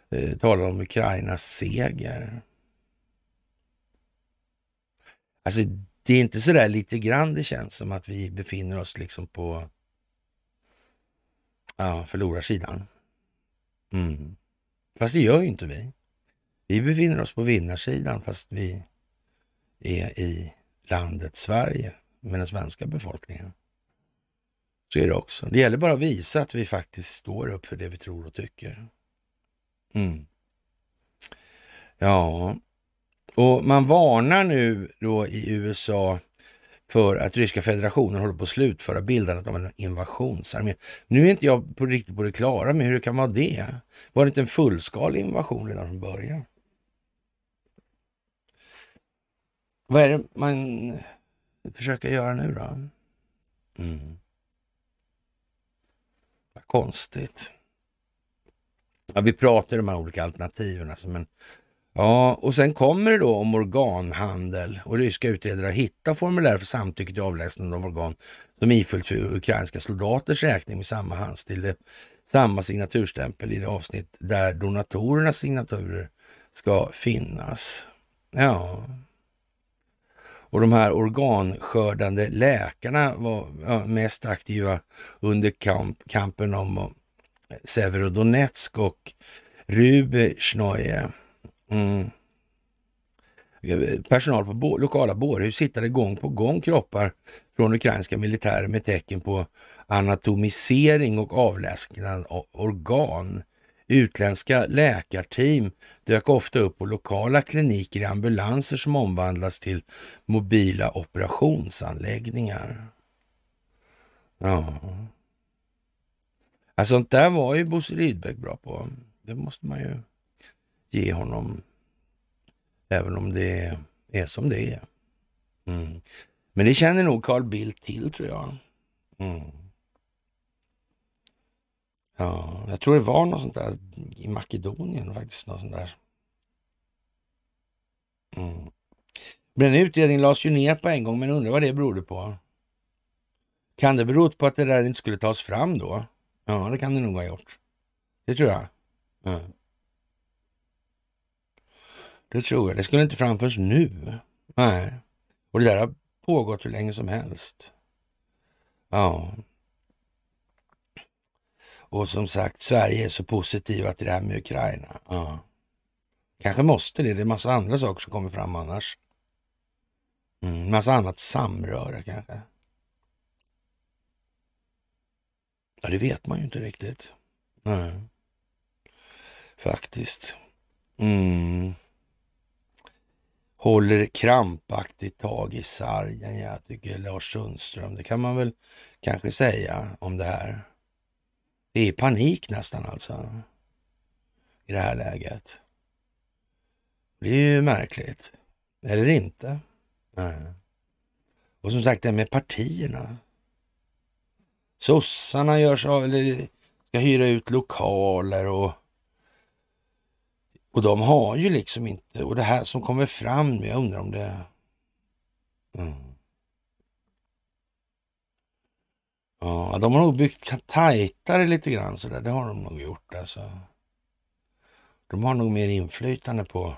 eh, talar om Ukrainas seger. Alltså, det är inte så där lite grann det känns som att vi befinner oss liksom på ja, förlorarsidan. Mm. Fast det gör ju inte vi. Vi befinner oss på vinnarsidan fast vi är i landet Sverige med den svenska befolkningen. Så är det också. Det gäller bara att visa att vi faktiskt står upp för det vi tror och tycker. Mm. Ja, och man varnar nu då i USA för att ryska federationen håller på att slutföra bildandet av en invasionsarmé. Nu är inte jag på riktigt på det klara med hur det kan vara det. Var det inte en fullskalig invasion redan från början? Vad är det man försöker göra nu då? Mm konstigt. Ja, vi pratar om de här olika alternativen alltså, men ja, och sen kommer det då om organhandel och ryska utredare hittar formulär för samtycke till avlägsnande av organ som ifyllts för ukrainska soldaters räkning med samma handstil, det, samma signaturstämpel i det avsnitt där donatorernas signaturer ska finnas. Ja, och de här organskördande läkarna var mest aktiva under kamp, kampen om Severodonetsk och Rubezjnoje. Mm. Personal på bo, lokala bårhus hittade gång på gång kroppar från ukrainska militärer med tecken på anatomisering och avläsknad av organ. Utländska läkarteam dök ofta upp på lokala kliniker i ambulanser som omvandlas till mobila operationsanläggningar. Ja. Alltså, sånt där var ju Bosse Rydbeck bra på. Det måste man ju ge honom. Även om det är som det är. Mm. Men det känner nog Carl Bildt till tror jag. Mm. Ja, jag tror det var något sånt där i Makedonien faktiskt. Något sånt där. Mm. Den utredningen lades ju ner på en gång, men undrar vad det berodde på. Kan det bero på att det där inte skulle tas fram då? Ja, det kan det nog ha gjort. Det tror jag. Ja. Det tror jag. Det skulle inte fram förrän nu. Nej. Och det där har pågått hur länge som helst. Ja. Och som sagt, Sverige är så positiva till det här med Ukraina. Ja. Kanske måste det. Det är massa andra saker som kommer fram annars. Mm, massa annat samröre kanske. Ja, det vet man ju inte riktigt. Nej. Faktiskt. Mm. Håller krampaktigt tag i sargen, jag tycker Lars Sundström. Det kan man väl kanske säga om det här. Det är panik nästan alltså. I det här läget. Det är ju märkligt. Eller inte. Nej. Och som sagt det med partierna. Sossarna görs av, eller ska hyra ut lokaler och och de har ju liksom inte, och det här som kommer fram, jag undrar om det... Mm. Ja, de har nog byggt tajtare lite grann sådär. Det har de nog gjort alltså. De har nog mer inflytande på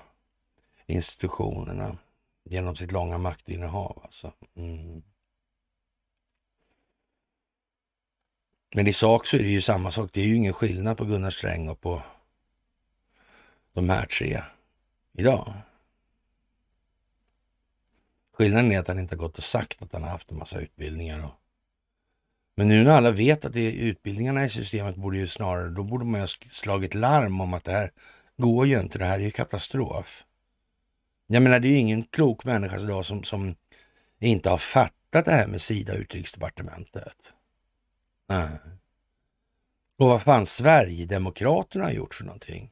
institutionerna genom sitt långa maktinnehav alltså. Mm. Men i sak så är det ju samma sak. Det är ju ingen skillnad på Gunnar Sträng och på de här tre idag. Skillnaden är att han inte har gått och sagt att han har haft en massa utbildningar och men nu när alla vet att det är utbildningarna i systemet borde ju snarare, då borde man ju ha slagit larm om att det här går ju inte, det här är ju katastrof. Jag menar, det är ju ingen klok människa idag som, som inte har fattat det här med Sida och utrikesdepartementet. Nej. Och vad fan Sverigedemokraterna har gjort för någonting?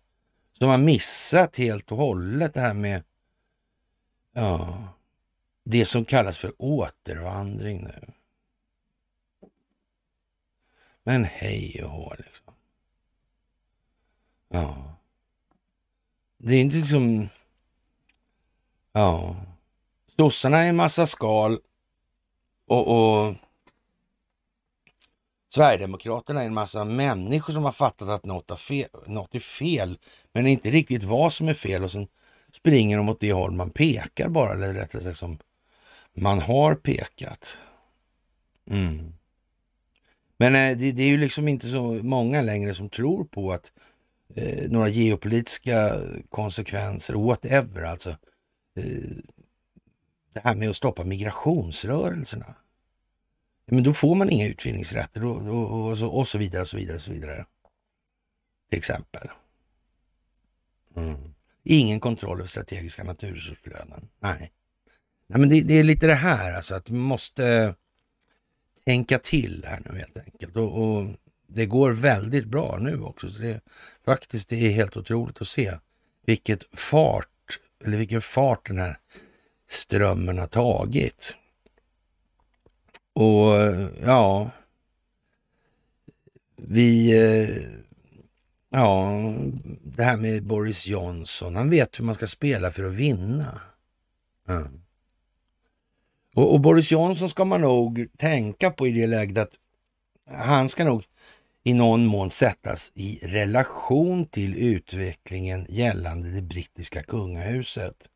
De har missat helt och hållet det här med ja, det som kallas för återvandring nu. Men hej och hå liksom. Ja. Det är inte liksom... Ja. Sossarna är en massa skal och, och Sverigedemokraterna är en massa människor som har fattat att något, har fel, något är fel, men inte riktigt vad som är fel och sen springer de åt det håll man pekar bara, eller rättare sagt som man har pekat. Mm. Men eh, det, det, är ju liksom inte så många längre som tror på att eh, några geopolitiska konsekvenser, whatever alltså. Eh, det här med att stoppa migrationsrörelserna. Men då får man inga utvinningsrätter och, och, och, så, och så vidare och så vidare. Och så vidare. Till exempel. Mm. Ingen kontroll över strategiska naturresursflöden. Nej. Nej, men det, det, är lite det här alltså att man måste tänka till här nu helt enkelt. Och, och det går väldigt bra nu också. Så det, faktiskt, det är helt otroligt att se vilket fart, eller vilken fart den här strömmen har tagit. Och ja, vi, eh, ja, det här med Boris Johnson, han vet hur man ska spela för att vinna. Mm. Och, och, Boris Johnson ska man nog tänka på i det läget att han ska nog i någon mån sättas i relation till utvecklingen gällande det brittiska kungahuset.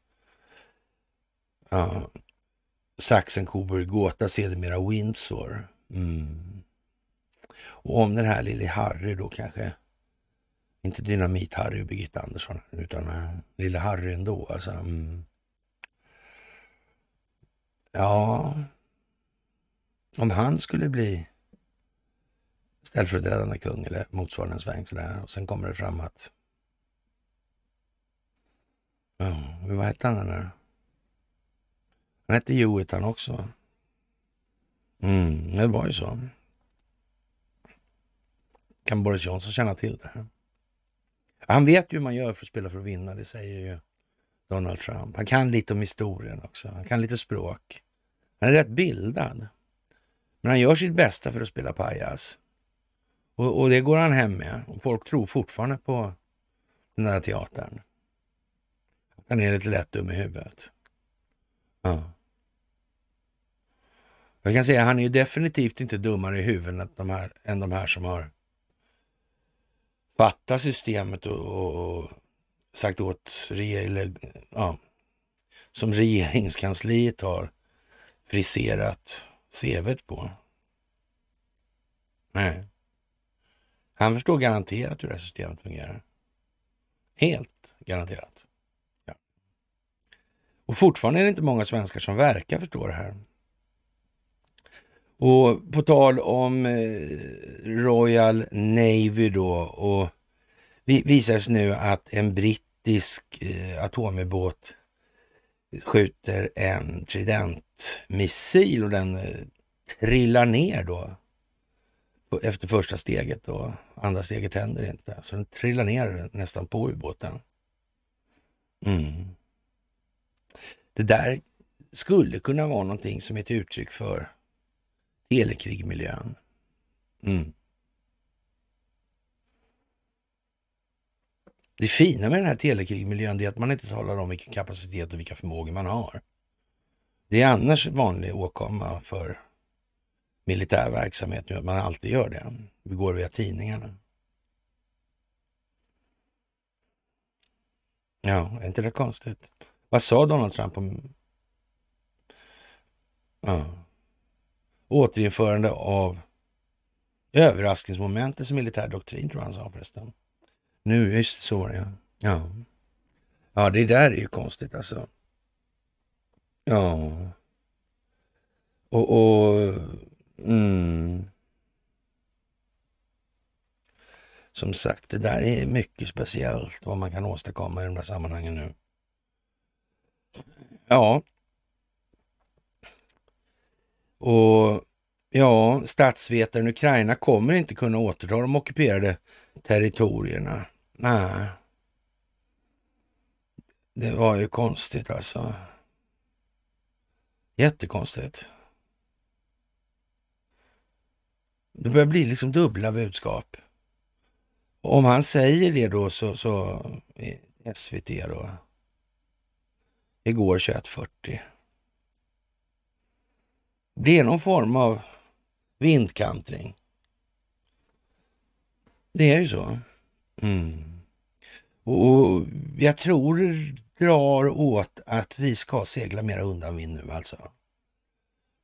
Ja. Saxen, Coburg, Gotha, sedermera Windsor. Mm. Och om den här lille Harry då kanske, inte Dynamit-Harry och Birgitta Andersson, utan eh, lille Harry ändå alltså. Mm. Ja, om han skulle bli ställföreträdande kung eller motsvarande en sväng sådär och sen kommer det fram att... Ja, vad hette han den där? Han hette Hewitt han också. Mm, det var ju så. Kan Boris Johnson känna till det? Här? Han vet ju hur man gör för att spela för att vinna, det säger ju Donald Trump. Han kan lite om historien också. Han kan lite språk. Han är rätt bildad. Men han gör sitt bästa för att spela pajas. Och, och det går han hem med. Och folk tror fortfarande på den där teatern. han är lite lätt dum i huvudet. Ja. Jag kan säga att han är ju definitivt inte dummare i huvudet de här, än de här som har fattat systemet och, och sagt åt regering, ja, som regeringskansliet har friserat sevet på. Nej. Han förstår garanterat hur det här systemet fungerar. Helt garanterat. Ja. Och fortfarande är det inte många svenskar som verkar förstå det här. Och på tal om eh, Royal Navy då och visar sig nu att en brittisk eh, atomubåt skjuter en Trident-missil och den eh, trillar ner då efter första steget och andra steget händer inte. Så den trillar ner nästan på ubåten. Mm. Det där skulle kunna vara någonting som är ett uttryck för telekrigmiljön. Mm. Det fina med den här telekrigmiljön är att man inte talar om vilken kapacitet och vilka förmågor man har. Det är annars vanlig åkomma för militär verksamhet nu, att man alltid gör det. Vi går via tidningarna. Ja, är inte det konstigt? Vad sa Donald Trump om... Ja. Återinförande av överraskningsmomentet som militär doktrin, tror jag han sa förresten. Nu, just så ja. ja. Ja, det där är ju konstigt alltså. Ja. Och... och mm. Som sagt, det där är mycket speciellt vad man kan åstadkomma i de där sammanhangen nu. Ja. Och ja, statsvetaren Ukraina kommer inte kunna återta de ockuperade territorierna. Nej. Det var ju konstigt alltså. Jättekonstigt. Det börjar bli liksom dubbla budskap. Om han säger det då så, så SVT då. Igår 21.40. Det är någon form av vindkantring. Det är ju så. Mm. Och jag tror det drar åt att vi ska segla mera undan vind nu alltså.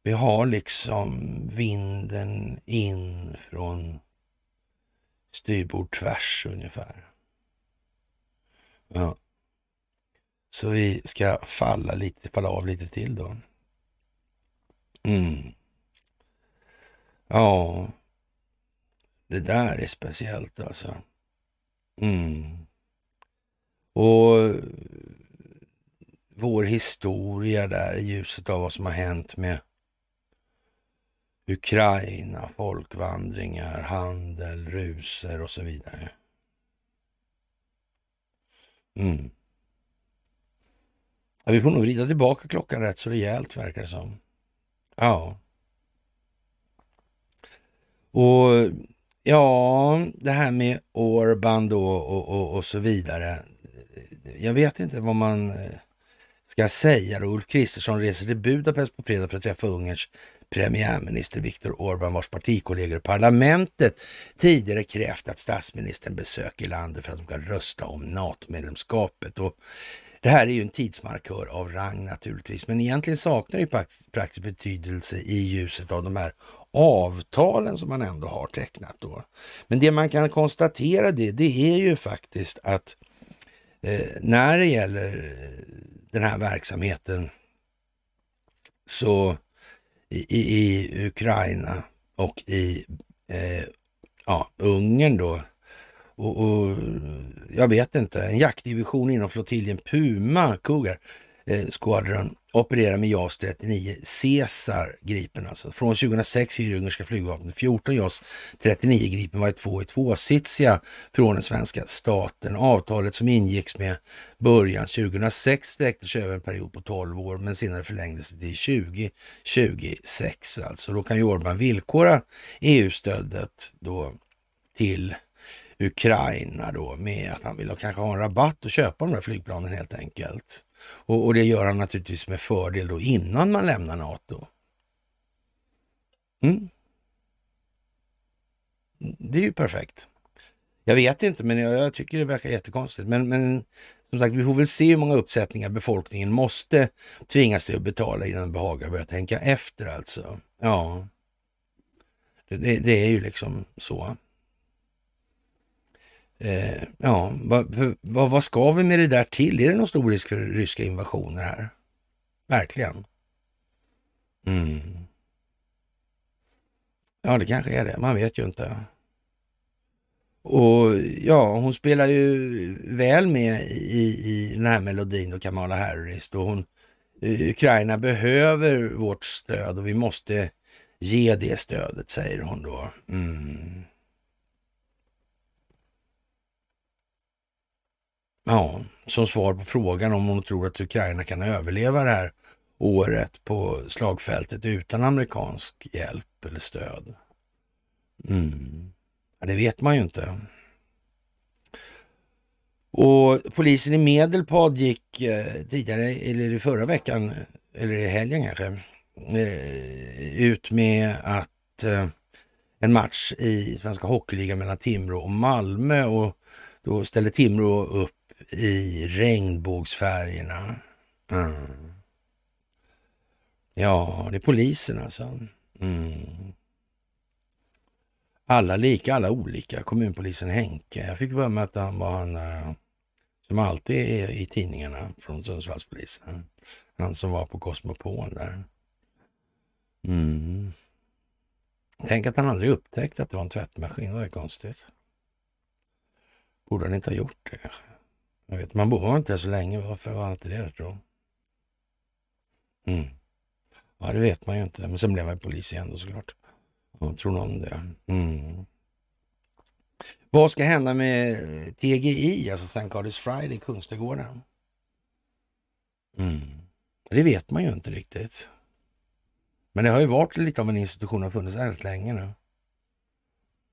Vi har liksom vinden in från styrbord tvärs ungefär. Ja. Så vi ska falla lite, falla av lite till då. Mm. Ja, det där är speciellt alltså. Mm. Och vår historia där i ljuset av vad som har hänt med Ukraina, folkvandringar, handel, ruser och så vidare. Mm. Ja, vi får nog vrida tillbaka klockan rätt så rejält verkar det som. Ja. Och ja, det här med Orban då och, och, och så vidare jag vet inte vad man eh, ska säga. Ulf Kristersson reser till Budapest på fredag för att träffa Ungerns premiärminister Viktor Orbán vars partikollegor i parlamentet tidigare krävt att statsministern besöker landet för att de ska rösta om NATO-medlemskapet. Och det här är ju en tidsmarkör av rang naturligtvis, men egentligen saknar det praktisk betydelse i ljuset av de här avtalen som man ändå har tecknat. Då. Men det man kan konstatera det, det är ju faktiskt att Eh, när det gäller eh, den här verksamheten så i, i, i Ukraina och i eh, ja, Ungern då. Och, och, jag vet inte, en jaktdivision inom flottiljen Puma Cougar eh, opererar med JAS 39 Caesar Gripen alltså. Från 2006 hyr ungerska flygvapnet 14 JAS 39 Gripen var två i tvåsitsiga från den svenska staten. Avtalet som ingicks med början 2006 sträckte sig över en period på 12 år men senare förlängdes det till 2026 alltså. Då kan ju Orbán villkora EU-stödet till Ukraina då med att han vill kanske ha en rabatt och köpa de här flygplanen helt enkelt. Och, och, det gör han naturligtvis med fördel då innan man lämnar NATO. Mm. Det är ju perfekt. Jag vet inte, men jag, jag, tycker det verkar jättekonstigt. Men, men som sagt, vi får väl se hur många uppsättningar befolkningen måste tvingas till att betala innan den behagar börja tänka efter alltså. Ja, det, det, det är ju liksom så. Eh, ja, vad, vad, vad ska vi med det där till? Är det någon stor risk för ryska invasioner här? Verkligen. Mm. Ja, det kanske är det. Man vet ju inte. Och ja, hon spelar ju väl med i, i den här melodin och Kamala Harris. Då hon, eh, Ukraina behöver vårt stöd och vi måste ge det stödet, säger hon då. Mm. Ja, som svar på frågan om hon tror att Ukraina kan överleva det här året på slagfältet utan amerikansk hjälp eller stöd. Mm. Ja, det vet man ju inte. Och polisen i Medelpad gick eh, tidigare, eller i förra veckan, eller i helgen kanske, eh, ut med att eh, en match i Svenska Hockeyligan mellan Timrå och Malmö och då ställde Timrå upp i regnbågsfärgerna. Mm. Ja, det är polisen alltså. Mm. Alla lika, alla olika. Kommunpolisen Henke. Jag fick för mig att han var han där, som alltid är i tidningarna från Sundsvallspolisen. Han som var på Cosmopol där. Mm. Tänk att han aldrig upptäckte att det var en tvättmaskin. Det var konstigt. Borde han inte ha gjort det? Jag vet, man bor inte det så länge. Varför var allt det där tror mm. Ja, det vet man ju inte. Men sen blev jag polis igen då såklart. Jag tror någon det. Mm. Vad ska hända med TGI, alltså Thank God It's Friday, Kungsträdgården? Mm. Det vet man ju inte riktigt. Men det har ju varit lite av en institution, har funnits rätt länge nu.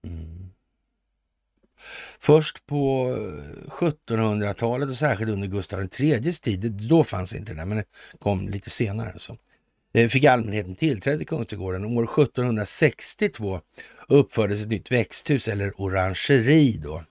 Mm. Först på 1700-talet eh, och särskilt under Gustav IIIs tid, då fanns inte det där, men det kom lite senare. Alltså. Fick allmänheten tillträde till Kungsträdgården. År 1762 uppfördes ett nytt växthus eller orangeri då.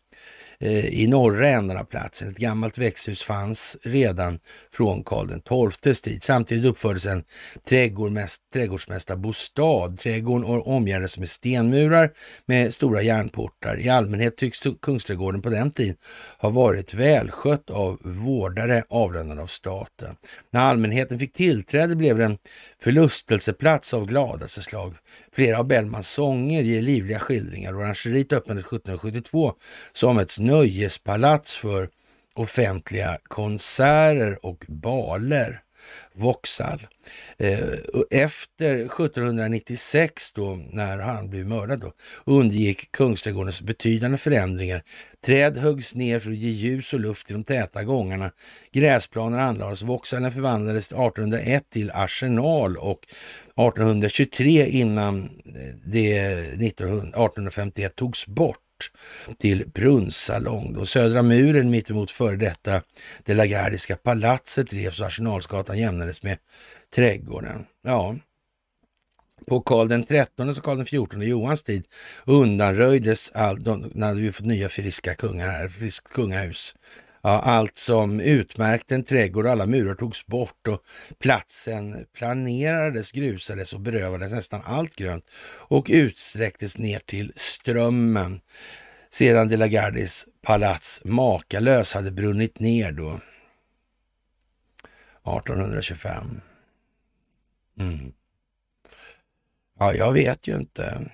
Eh, i norra änden av platsen. Ett gammalt växthus fanns redan från Karl XIIs tid. Samtidigt uppfördes en trädgårdsmästarbostad. Trädgården omgärdades med stenmurar med stora järnportar. I allmänhet tycks Kungsträdgården på den tiden ha varit välskött av vårdare avlönade av staten. När allmänheten fick tillträde blev den förlustelseplats av gladaste slag. Flera av Bellmans sånger ger livliga skildringar. Orangeriet öppnades 1772 som ett snö nöjespalats för offentliga konserter och baler. Vauxhall. Eh, efter 1796 då, när han blev mördad då, undergick Kungsträdgårdens betydande förändringar. Träd höggs ner för att ge ljus och luft i de täta gångarna. Gräsplaner anlades. Vauxhallen förvandlades 1801 till arsenal och 1823 innan eh, det 1851 togs bort till Brunnsalong. Då. Södra muren mittemot före detta det Lagardiska palatset revs och Arsenalsgatan jämnades med trädgården. Ja, på Karl den 13 och Karl den 14 Johans tid undanröjdes allt. De, när vi fått nya friska kungar här, friskt kungahus Ja, allt som utmärkte en trädgård och alla murar togs bort och platsen planerades, grusades och berövades nästan allt grönt och utsträcktes ner till Strömmen. Sedan De la Gardis palats makalös hade brunnit ner då. 1825. Mm. Ja, jag vet ju inte.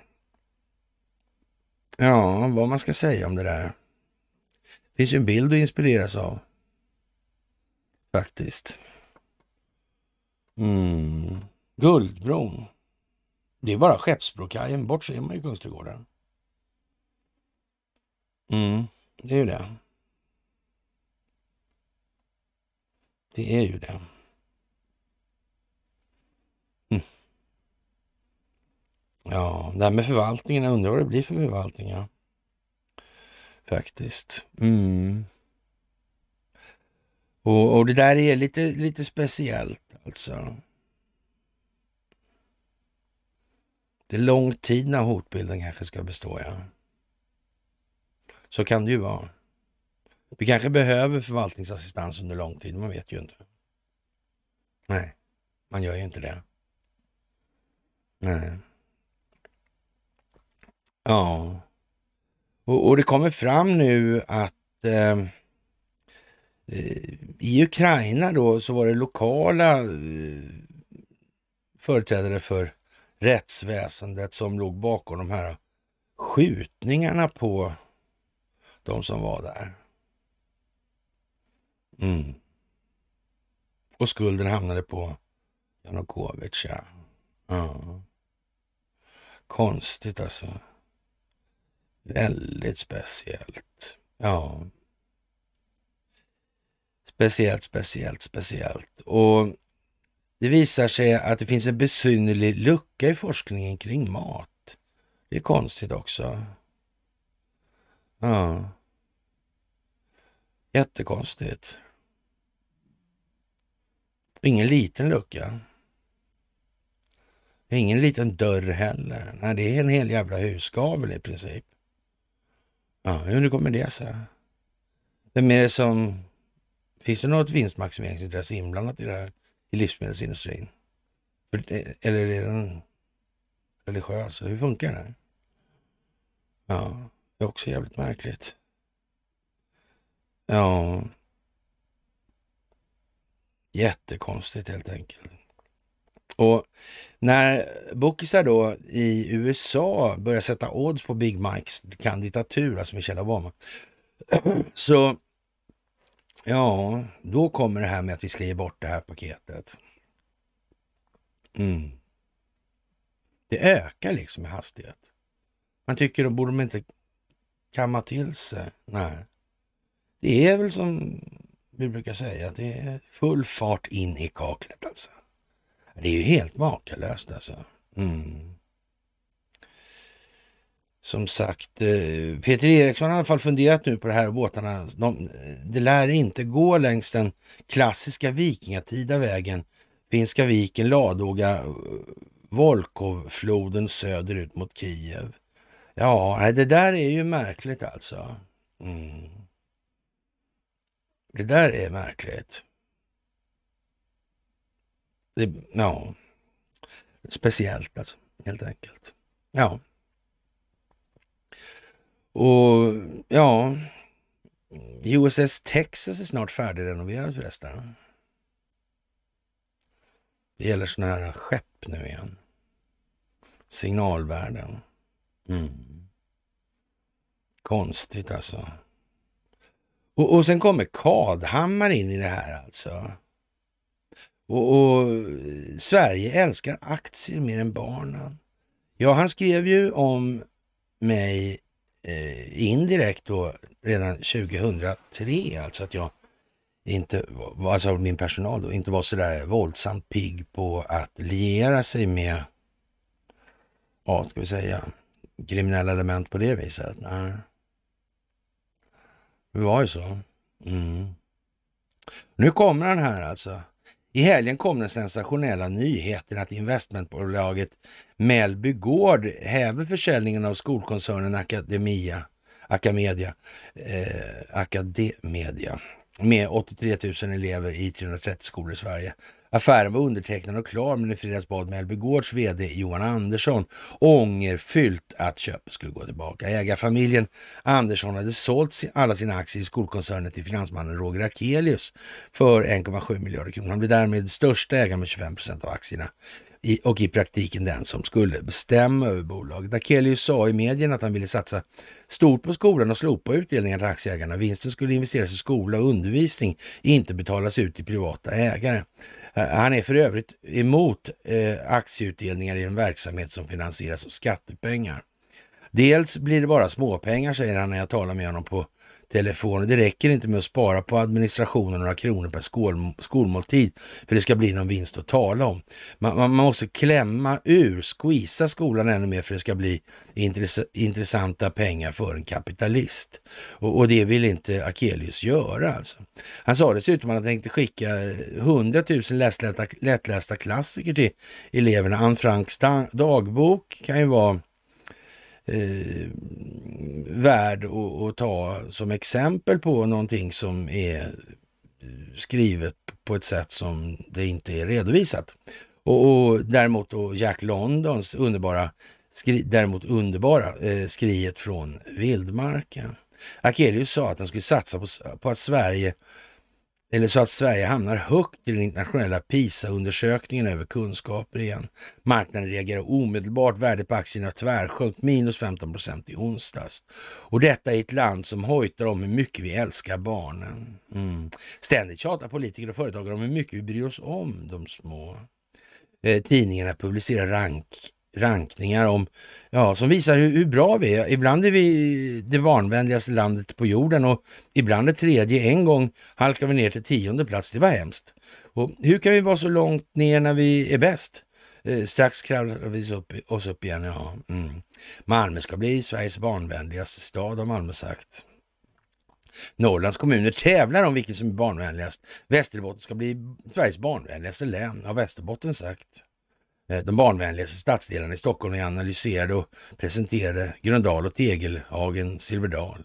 Ja, vad man ska säga om det där finns ju en bild att inspireras av. Faktiskt. Mm. Guldbron. Det är bara Skeppsbrokajen bort ser man ju Kungsträdgården. Mm, det är ju det. Det är ju det. Mm. Ja, det här med förvaltningen, jag undrar vad det blir för förvaltning. Ja. Faktiskt. Mm. Och, och det där är lite, lite speciellt alltså. Det är lång tid när hotbilden kanske ska bestå, ja. Så kan det ju vara. Vi kanske behöver förvaltningsassistans under lång tid, man vet ju inte. Nej, man gör ju inte det. Nej. Ja. Och, och det kommer fram nu att eh, eh, i Ukraina då så var det lokala eh, företrädare för rättsväsendet som låg bakom de här skjutningarna på de som var där. Mm. Och skulden hamnade på Janukovic, ja. ja. Konstigt alltså. Väldigt speciellt. Ja. Speciellt, speciellt, speciellt. Och det visar sig att det finns en besynnerlig lucka i forskningen kring mat. Det är konstigt också. Ja. Jättekonstigt. Ingen liten lucka. Ingen liten dörr heller. Nej, det är en hel jävla husgavel i princip. Ja, hur kommer det sig? Vem är det som... Finns det något vinstmaximeringsintresse inblandat i det här i livsmedelsindustrin? Det, eller är den religiös? Hur funkar det här? Ja, det är också jävligt märkligt. Ja. Jättekonstigt helt enkelt. Och när bokisar då i USA börjar sätta odds på Big Mikes kandidatur, alltså Michelle Obama, så ja, då kommer det här med att vi ska ge bort det här paketet. Mm. Det ökar liksom i hastighet. Man tycker då borde de inte kamma till sig. Nej. Det är väl som vi brukar säga, det är full fart in i kaklet alltså. Det är ju helt makalöst alltså. Mm. Som sagt, eh, Peter Eriksson har i alla fall funderat nu på det här och båtarna. De, det lär inte gå längs den klassiska vikingatida vägen Finska viken, Ladoga, Volkovfloden söderut mot Kiev. Ja, det där är ju märkligt alltså. Mm. Det där är märkligt. Det, ja, speciellt alltså, helt enkelt. Ja. Och ja, USS Texas är snart färdigrenoverad förresten. Det gäller sådana här skepp nu igen. Signalvärden. Mm. Konstigt alltså. Och, och sen kommer Kadhammar in i det här alltså. Och, och, Sverige älskar aktier mer än barnen. Ja, han skrev ju om mig eh, indirekt då redan 2003, alltså att jag inte, alltså min personal då, inte var så där våldsamt pigg på att liera sig med, ja, ska vi säga, kriminella element på det viset. Nej. Det var ju så. Mm. Nu kommer den här alltså. I helgen kom den sensationella nyheten att investmentbolaget Mellby Gård häver försäljningen av skolkoncernen Academia, Acamedia, eh, Academedia med 83 000 elever i 330 skolor i Sverige. Affären var undertecknad och klar, men i fredags bad Mellby Gårds VD Johan Andersson ångerfyllt att köpet skulle gå tillbaka. Ägarfamiljen Andersson hade sålt alla sina aktier i skolkoncernen till finansmannen Roger Akelius för 1,7 miljarder kronor. Han blev därmed största ägare med 25 procent av aktierna och i praktiken den som skulle bestämma över bolaget. Akelius sa i medierna att han ville satsa stort på skolan och slopa utdelningar till aktieägarna. Vinsten skulle investeras i skola och undervisning, inte betalas ut till privata ägare. Han är för övrigt emot eh, aktieutdelningar i en verksamhet som finansieras av skattepengar. Dels blir det bara småpengar, säger han när jag talar med honom på telefon. Det räcker inte med att spara på administrationen några kronor per skol, skolmåltid för det ska bli någon vinst att tala om. Man, man, man måste klämma ur, squeeza skolan ännu mer för det ska bli intress, intressanta pengar för en kapitalist. Och, och det vill inte Akelius göra alltså. Han sa dessutom att han tänkte skicka eh, hundratusen lättlästa klassiker till eleverna. Anne Franks dagbok kan ju vara eh, värd att ta som exempel på någonting som är eh, skrivet på ett sätt som det inte är redovisat. Och, och däremot då Jack Londons underbara, skri, däremot underbara eh, skriet från vildmarken. Akelius sa att han skulle satsa på, på att Sverige eller så att Sverige hamnar högt i den internationella PISA-undersökningen över kunskaper igen. Marknaden reagerar omedelbart. Värdet på aktierna tvärsjönk minus 15 procent i onsdags. Och detta i ett land som hojtar om hur mycket vi älskar barnen. Mm. Ständigt tjatar politiker och företagare om hur mycket vi bryr oss om de små. Eh, tidningarna publicerar rank rankningar om, ja, som visar hur, hur, bra vi är. Ibland är vi det barnvänligaste landet på jorden och ibland det tredje. En gång halkar vi ner till tionde plats. Det var hemskt. Och hur kan vi vara så långt ner när vi är bäst? Eh, strax kravlar vi upp, oss upp igen. Ja. Mm. Malmö ska bli Sveriges barnvänligaste stad har Malmö sagt. Norrlands kommuner tävlar om vilken som är barnvänligast. Västerbotten ska bli Sveriges barnvänligaste län, har Västerbotten sagt. Eh, de barnvänligaste stadsdelarna i Stockholm. Vi analyserade och presenterade Gröndal och Tegelhagen Silverdal.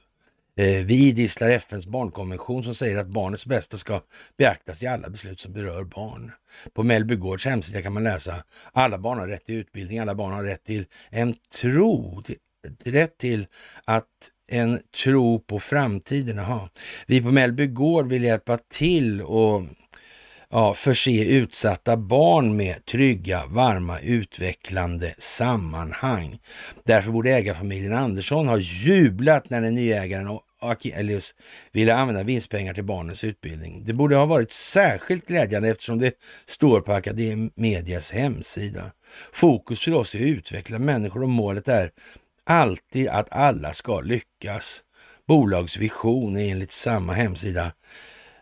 Eh, vi idisslar FNs barnkonvention som säger att barnets bästa ska beaktas i alla beslut som berör barn. På Mellby Gårds hemsida kan man läsa alla barn har rätt till utbildning, alla barn har rätt till en tro, rätt till att en tro på framtiden. Aha. Vi på Mellby Gård vill hjälpa till och ja, förse utsatta barn med trygga, varma, utvecklande sammanhang. Därför borde ägarfamiljen Andersson ha jublat när den nya ägaren Akelius ville använda vinstpengar till barnens utbildning. Det borde ha varit särskilt glädjande eftersom det står på Academedias hemsida. Fokus för oss är att utveckla människor och målet är alltid att alla ska lyckas. Bolagets är enligt samma hemsida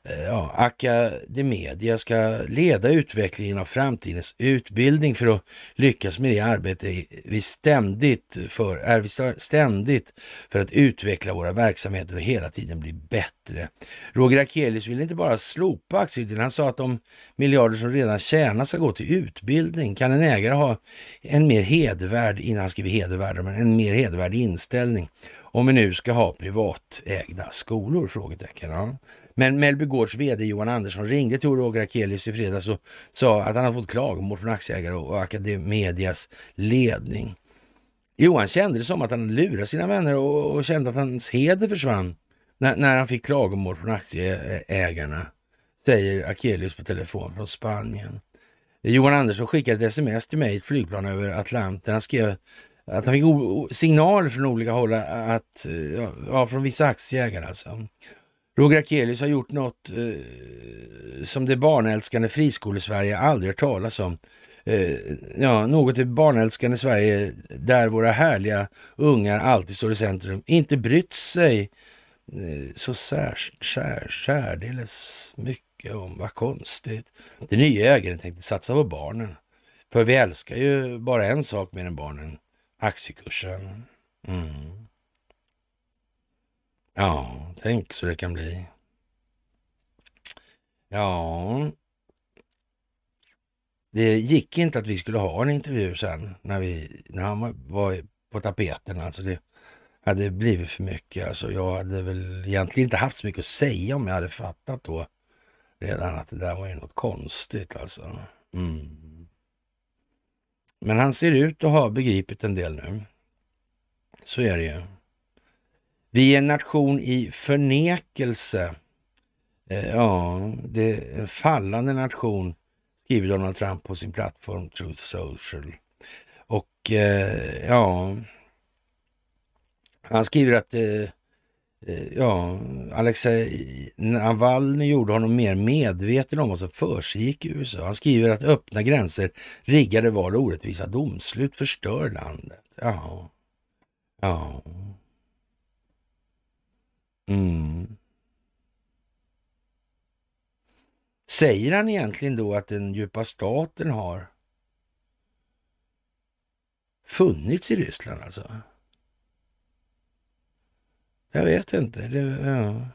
Eh, ja, Academedia ska leda utvecklingen av framtidens utbildning för att lyckas med det arbete vi ständigt för, är vi ständigt för att utveckla våra verksamheter och hela tiden bli bättre. Roger Akelius vill inte bara slopa aktieutdelningen, han sa att de miljarder som redan tjänas ska gå till utbildning. Kan en ägare ha en mer hedervärd, innan han skriver hedervärd, men en mer hedervärd inställning om vi nu ska ha privatägda skolor? Frågetecken. Ja. Men Mellby Gårds VD Johan Andersson ringde till Roger Akelius i fredags och sa att han hade fått klagomål från aktieägare och Academedias ledning. Johan kände det som att han lurade sina vänner och, och kände att hans heder försvann när, när han fick klagomål från aktieägarna, säger Akelius på telefon från Spanien. Johan Andersson skickade ett sms till mig i ett flygplan över Atlanten. Han skrev att han fick signaler från olika håll, att, ja, från vissa aktieägare alltså. Roger Akelius har gjort något eh, som det barnälskande friskolesverige aldrig hört talas om. Eh, ja, något det barnälskande Sverige där våra härliga ungar alltid står i centrum, inte brytt sig eh, så särdeles mycket om. Vad konstigt. Den nya ägaren tänkte satsa på barnen. För vi älskar ju bara en sak mer än barnen aktiekursen. Mm. Ja, tänk så det kan bli. Ja. Det gick inte att vi skulle ha en intervju sen när, vi, när han var på tapeten. Alltså det hade blivit för mycket. Alltså jag hade väl egentligen inte haft så mycket att säga om jag hade fattat då redan att det där var ju något konstigt alltså. Mm. Men han ser ut att ha begripit en del nu. Så är det ju. Vi är en nation i förnekelse. Eh, ja, det är en fallande nation, skriver Donald Trump på sin plattform Truth Social. Och eh, ja, han skriver att eh, Eh, ja, Alexej Navalny gjorde honom mer medveten om vad som försiggick i USA. Han skriver att öppna gränser, riggade val och orättvisa domslut förstör landet. Ja, ja. Mm. Säger han egentligen då att den djupa staten har funnits i Ryssland alltså? Jag vet inte. Det, ja.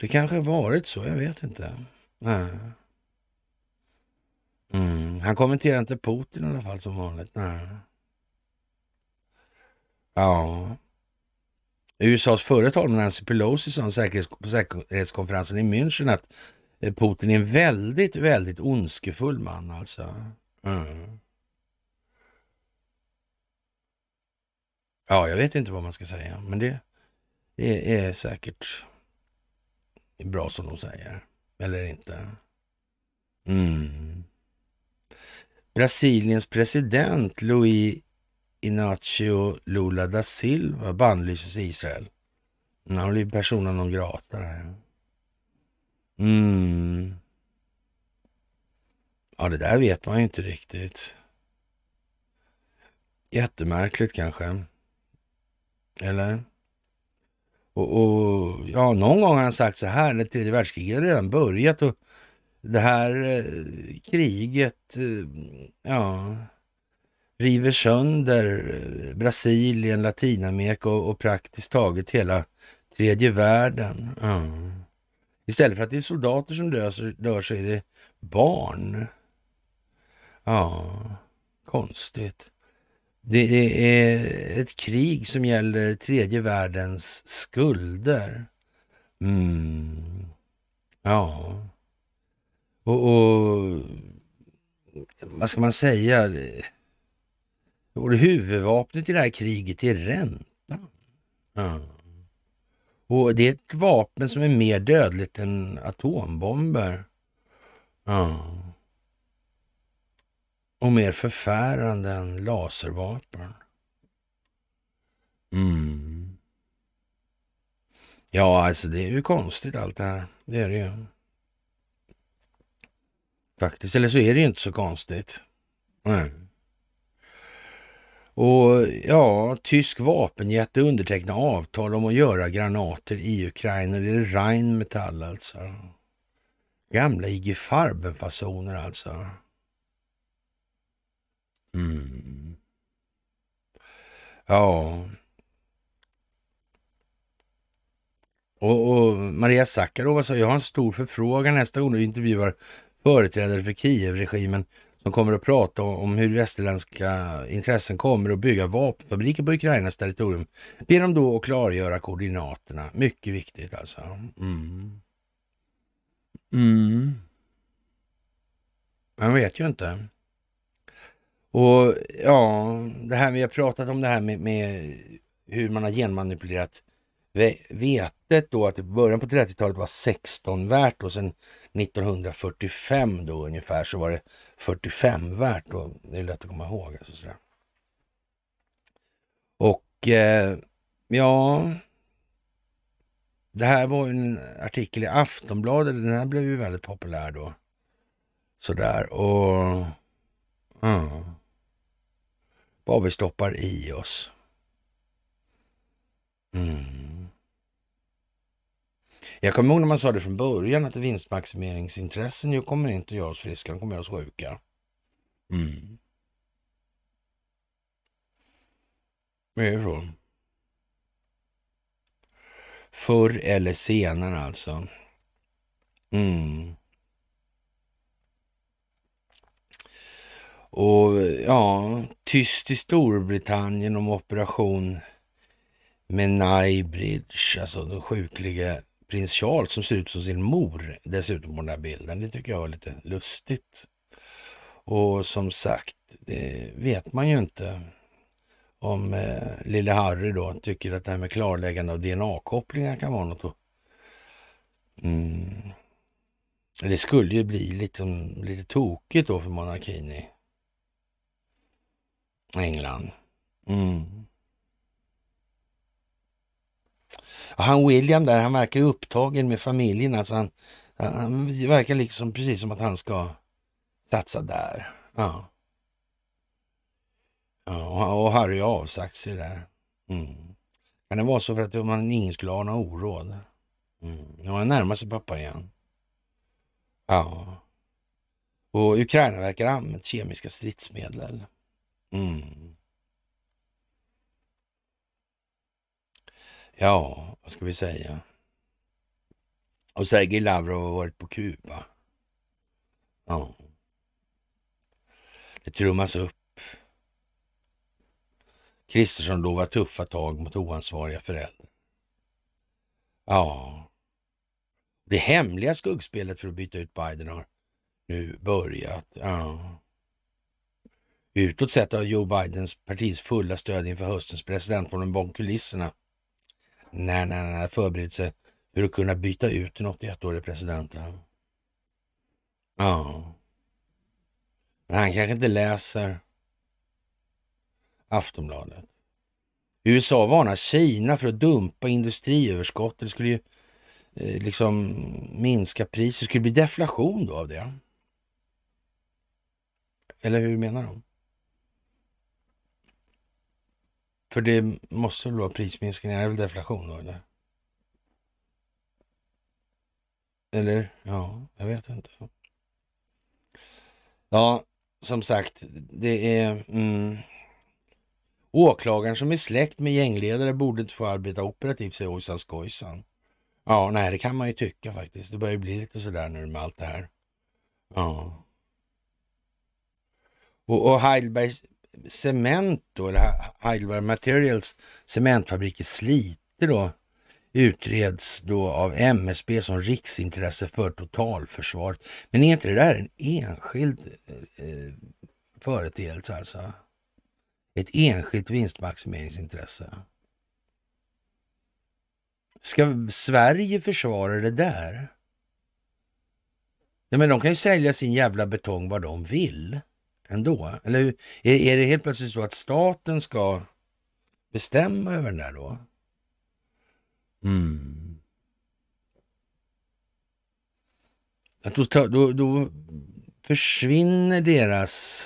det kanske varit så, jag vet inte. Ja. Mm. Han kommenterar inte Putin i alla fall som vanligt. Nej. Ja. USAs förre talman Nancy Pelosi sa säkerhets på säkerhetskonferensen i München att eh, Putin är en väldigt, väldigt ondskefull man alltså. Mm. Ja, jag vet inte vad man ska säga, men det är, är säkert bra som de säger. Eller inte. Mm. Brasiliens president Luiz Inácio Lula da Silva bannlyses i Israel. Mm, han blir persona non grata. Där. Mm. Ja, det där vet man ju inte riktigt. Jättemärkligt kanske. Eller? Och, och, ja, någon gång har han sagt så här, när tredje världskriget redan börjat och det här eh, kriget, eh, ja, river sönder eh, Brasilien, Latinamerika och, och praktiskt taget hela tredje världen. Mm. Istället för att det är soldater som dör, dör så är det barn. Ja, konstigt. Det är ett krig som gäller tredje världens skulder. Mm. Ja. Och, och, vad ska man säga? Och huvudvapnet i det här kriget är räntan. Ja. Och det är ett vapen som är mer dödligt än atombomber. Ja och mer förfärande än laservapen. Mm. Ja, alltså det är ju konstigt allt det här. Det är det ju. Faktiskt. Eller så är det ju inte så konstigt. Nej. Och ja, tysk vapenjätte undertecknar avtal om att göra granater i Ukraina. Det är Rheinmetall alltså. Gamla IG Farben-fasoner alltså. Mm. Ja. Och, och Maria Sakarova sa, jag har en stor förfrågan nästa gång du intervjuar företrädare för Kievregimen som kommer att prata om hur västerländska intressen kommer att bygga vapenfabriker på Ukrainas territorium. Be dem då att klargöra koordinaterna. Mycket viktigt alltså. Mm. Mm. Man vet ju inte. Och ja, det här vi har pratat om det här med, med hur man har genmanipulerat vetet då, att i början på 30-talet var 16 värt och sen 1945 då ungefär så var det 45 värt. Då. Det är lätt att komma ihåg. Alltså sådär. Och eh, ja, det här var en artikel i Aftonbladet. Den här blev ju väldigt populär då. Sådär och... Uh vad vi stoppar i oss. Mm. Jag kommer ihåg när man sa det från början att vinstmaximeringsintressen ju kommer inte att göra oss friska, de kommer att göra oss sjuka. Mm. Det är så. Förr eller senare alltså. Mm. Och ja, tyst i Storbritannien om operation Menai Bridge, alltså den sjukliga prins Charles som ser ut som sin mor dessutom på den här bilden. Det tycker jag är lite lustigt. Och som sagt, det vet man ju inte om eh, lille Harry då tycker att det här med klarläggande av DNA-kopplingar kan vara något att... Mm. Det skulle ju bli lite, lite tokigt då för monarkin i England. Mm. Han William där, han verkar upptagen med familjen. Alltså han, han verkar liksom precis som att han ska satsa där. Ja. ja och Harry har avsagt sig där. Mm. Kan det vara så för att man ingen skulle ha några oråd? Mm. Nu har han närmat sig pappa igen. Ja. Och Ukraina verkar ha använt kemiska stridsmedel. Mm. Ja, vad ska vi säga? Och Sergej Lavrov har varit på Kuba. Ja. Det trummas upp. Kristersson lovar tuffa tag mot oansvariga föräldrar. Ja. Det hemliga skuggspelet för att byta ut Biden har nu börjat. Ja. Utåt sett har Joe Bidens partis fulla stöd inför höstens presidentval, men bakom kulisserna, När han nej, sig för att kunna byta ut den 81-årige presidenten. Ja. Men han kanske inte läser Aftonbladet. USA varnar Kina för att dumpa industriöverskott. Det skulle ju eh, liksom minska priset. Det skulle bli deflation då av det. Eller hur menar de? För det måste väl vara prisminskningar, det är väl deflation då eller? Eller? Ja, jag vet inte. Ja, som sagt, det är... Mm, åklagaren som är släkt med gängledare borde inte få arbeta operativt, säger Ojsan Skojsan. Ja, nej, det kan man ju tycka faktiskt. Det börjar ju bli lite sådär nu med allt det här. Ja. Och, och Heidelbergs Cement då, eller Heidelberg Materials cementfabrik i Slite då, utreds då av MSB som riksintresse för totalförsvaret. Men är inte det där en enskild eh, eh, företeelse alltså? Ett enskilt vinstmaximeringsintresse? Ska Sverige försvara det där? Ja, men de kan ju sälja sin jävla betong vad de vill ändå? Eller är, är det helt plötsligt så att staten ska bestämma över den där då? Mm. Att då, då, då försvinner deras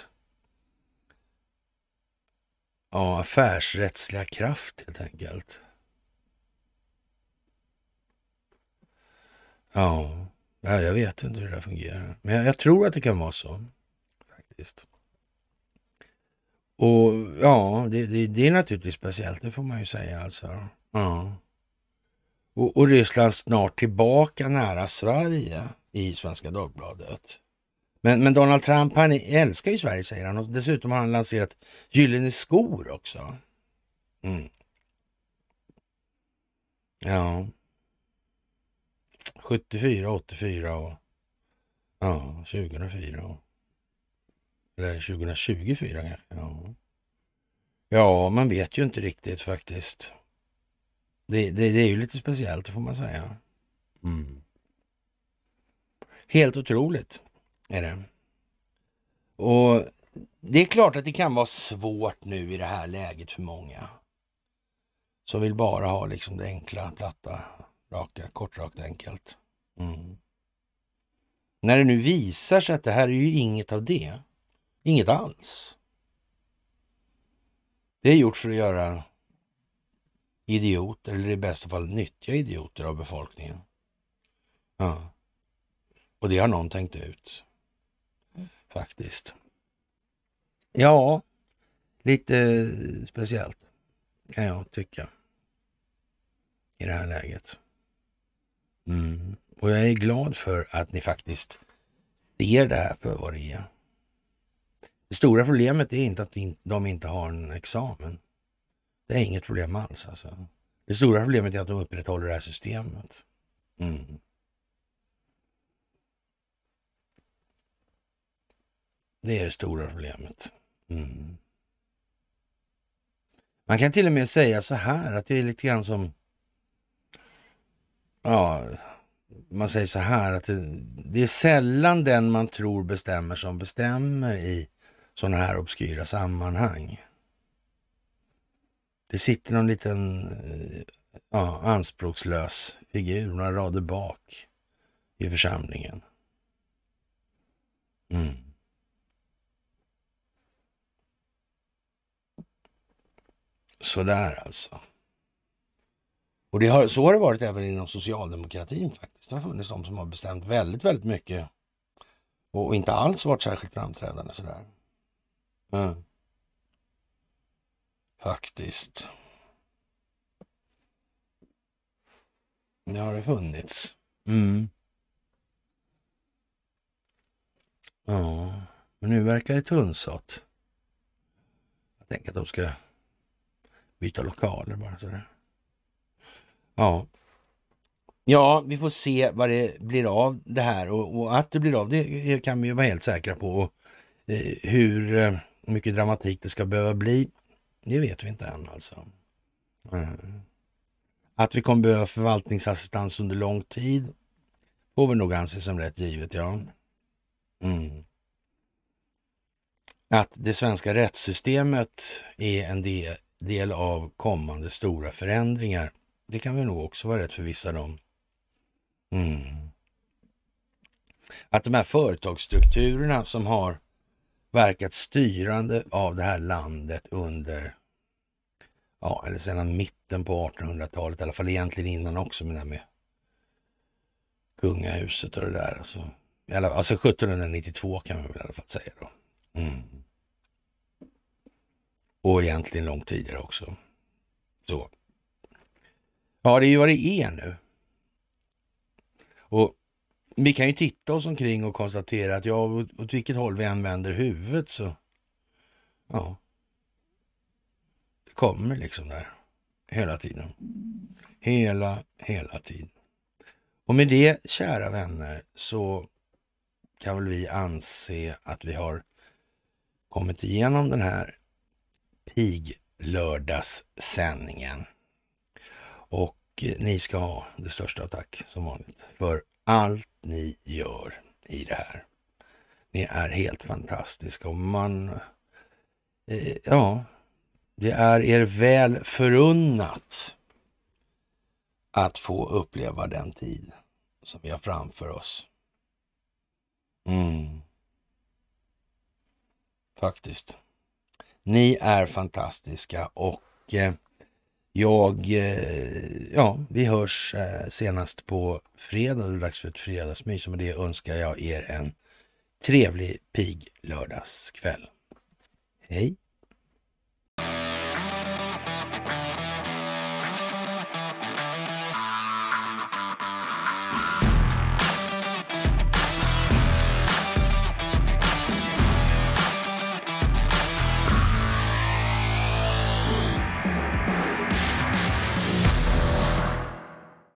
ja, affärsrättsliga kraft helt enkelt. Ja, jag vet inte hur det där fungerar, men jag, jag tror att det kan vara så faktiskt. Och ja, det, det, det är naturligtvis speciellt, det får man ju säga alltså. Ja. Och, och Ryssland snart tillbaka nära Sverige i Svenska Dagbladet. Men, men Donald Trump, han älskar ju Sverige säger han och dessutom har han lanserat Gyllene skor också. Mm. Ja. 74, 84 och ja, 2004. Eller 2024 kanske? Ja. ja, man vet ju inte riktigt faktiskt. Det, det, det är ju lite speciellt får man säga. Mm. Helt otroligt är det. Och det är klart att det kan vara svårt nu i det här läget för många. Som vill bara ha liksom det enkla, platta, raka, kort, rakt, enkelt. Mm. När det nu visar sig att det här är ju inget av det. Inget alls. Det är gjort för att göra idioter, eller i bästa fall nyttja idioter av befolkningen. Ja. Och det har någon tänkt ut, faktiskt. Ja, lite speciellt kan jag tycka i det här läget. Mm. Och jag är glad för att ni faktiskt ser det här för vad det är. Det stora problemet är inte att de inte har en examen. Det är inget problem alls. Alltså. Det stora problemet är att de upprätthåller det här systemet. Mm. Det är det stora problemet. Mm. Man kan till och med säga så här att det är lite grann som... Ja, man säger så här att det, det är sällan den man tror bestämmer som bestämmer i sådana här obskyra sammanhang. Det sitter någon liten eh, ja, anspråkslös figur några rader bak i församlingen. Mm. Sådär alltså. Och det har, så har det varit även inom socialdemokratin faktiskt. Det har funnits de som har bestämt väldigt, väldigt mycket och inte alls varit särskilt framträdande sådär. Mm. Faktiskt. Det har det funnits. Mm. Ja, men nu verkar det tunnsått. Jag tänker att de ska byta lokaler bara sådär. Ja. Ja, vi får se vad det blir av det här och, och att det blir av det kan vi ju vara helt säkra på. Och, eh, hur eh, mycket dramatik det ska behöva bli, det vet vi inte än alltså. Mm. Att vi kommer behöva förvaltningsassistans under lång tid får vi nog anse som rätt givet, ja. Mm. Att det svenska rättssystemet är en del, del av kommande stora förändringar, det kan vi nog också vara rätt förvissade om. Mm. Att de här företagsstrukturerna som har verkat styrande av det här landet under, ja, eller sedan mitten på 1800-talet, i alla fall egentligen innan också, med det här med kungahuset och det där. Alltså, alltså 1792 kan man väl i alla fall säga då. Mm. Och egentligen långt tidigare också. Så. Ja, det är ju vad det är nu. Och vi kan ju titta oss omkring och konstatera att ja, åt vilket håll vi än vänder huvudet så... Ja. Det kommer liksom där. Hela tiden. Hela, hela tiden. Och med det, kära vänner, så kan väl vi anse att vi har kommit igenom den här piglördagssändningen. Och eh, ni ska ha det största tack som vanligt för allt ni gör i det här. Ni är helt fantastiska och man... Eh, ja, det är er väl förunnat att få uppleva den tid som vi har framför oss. Mm. Faktiskt. Ni är fantastiska och eh, jag, eh, ja, vi hörs eh, senast på fredag. Då är det dags för ett fredagsmys och med det önskar jag er en trevlig pig lördagskväll. Hej!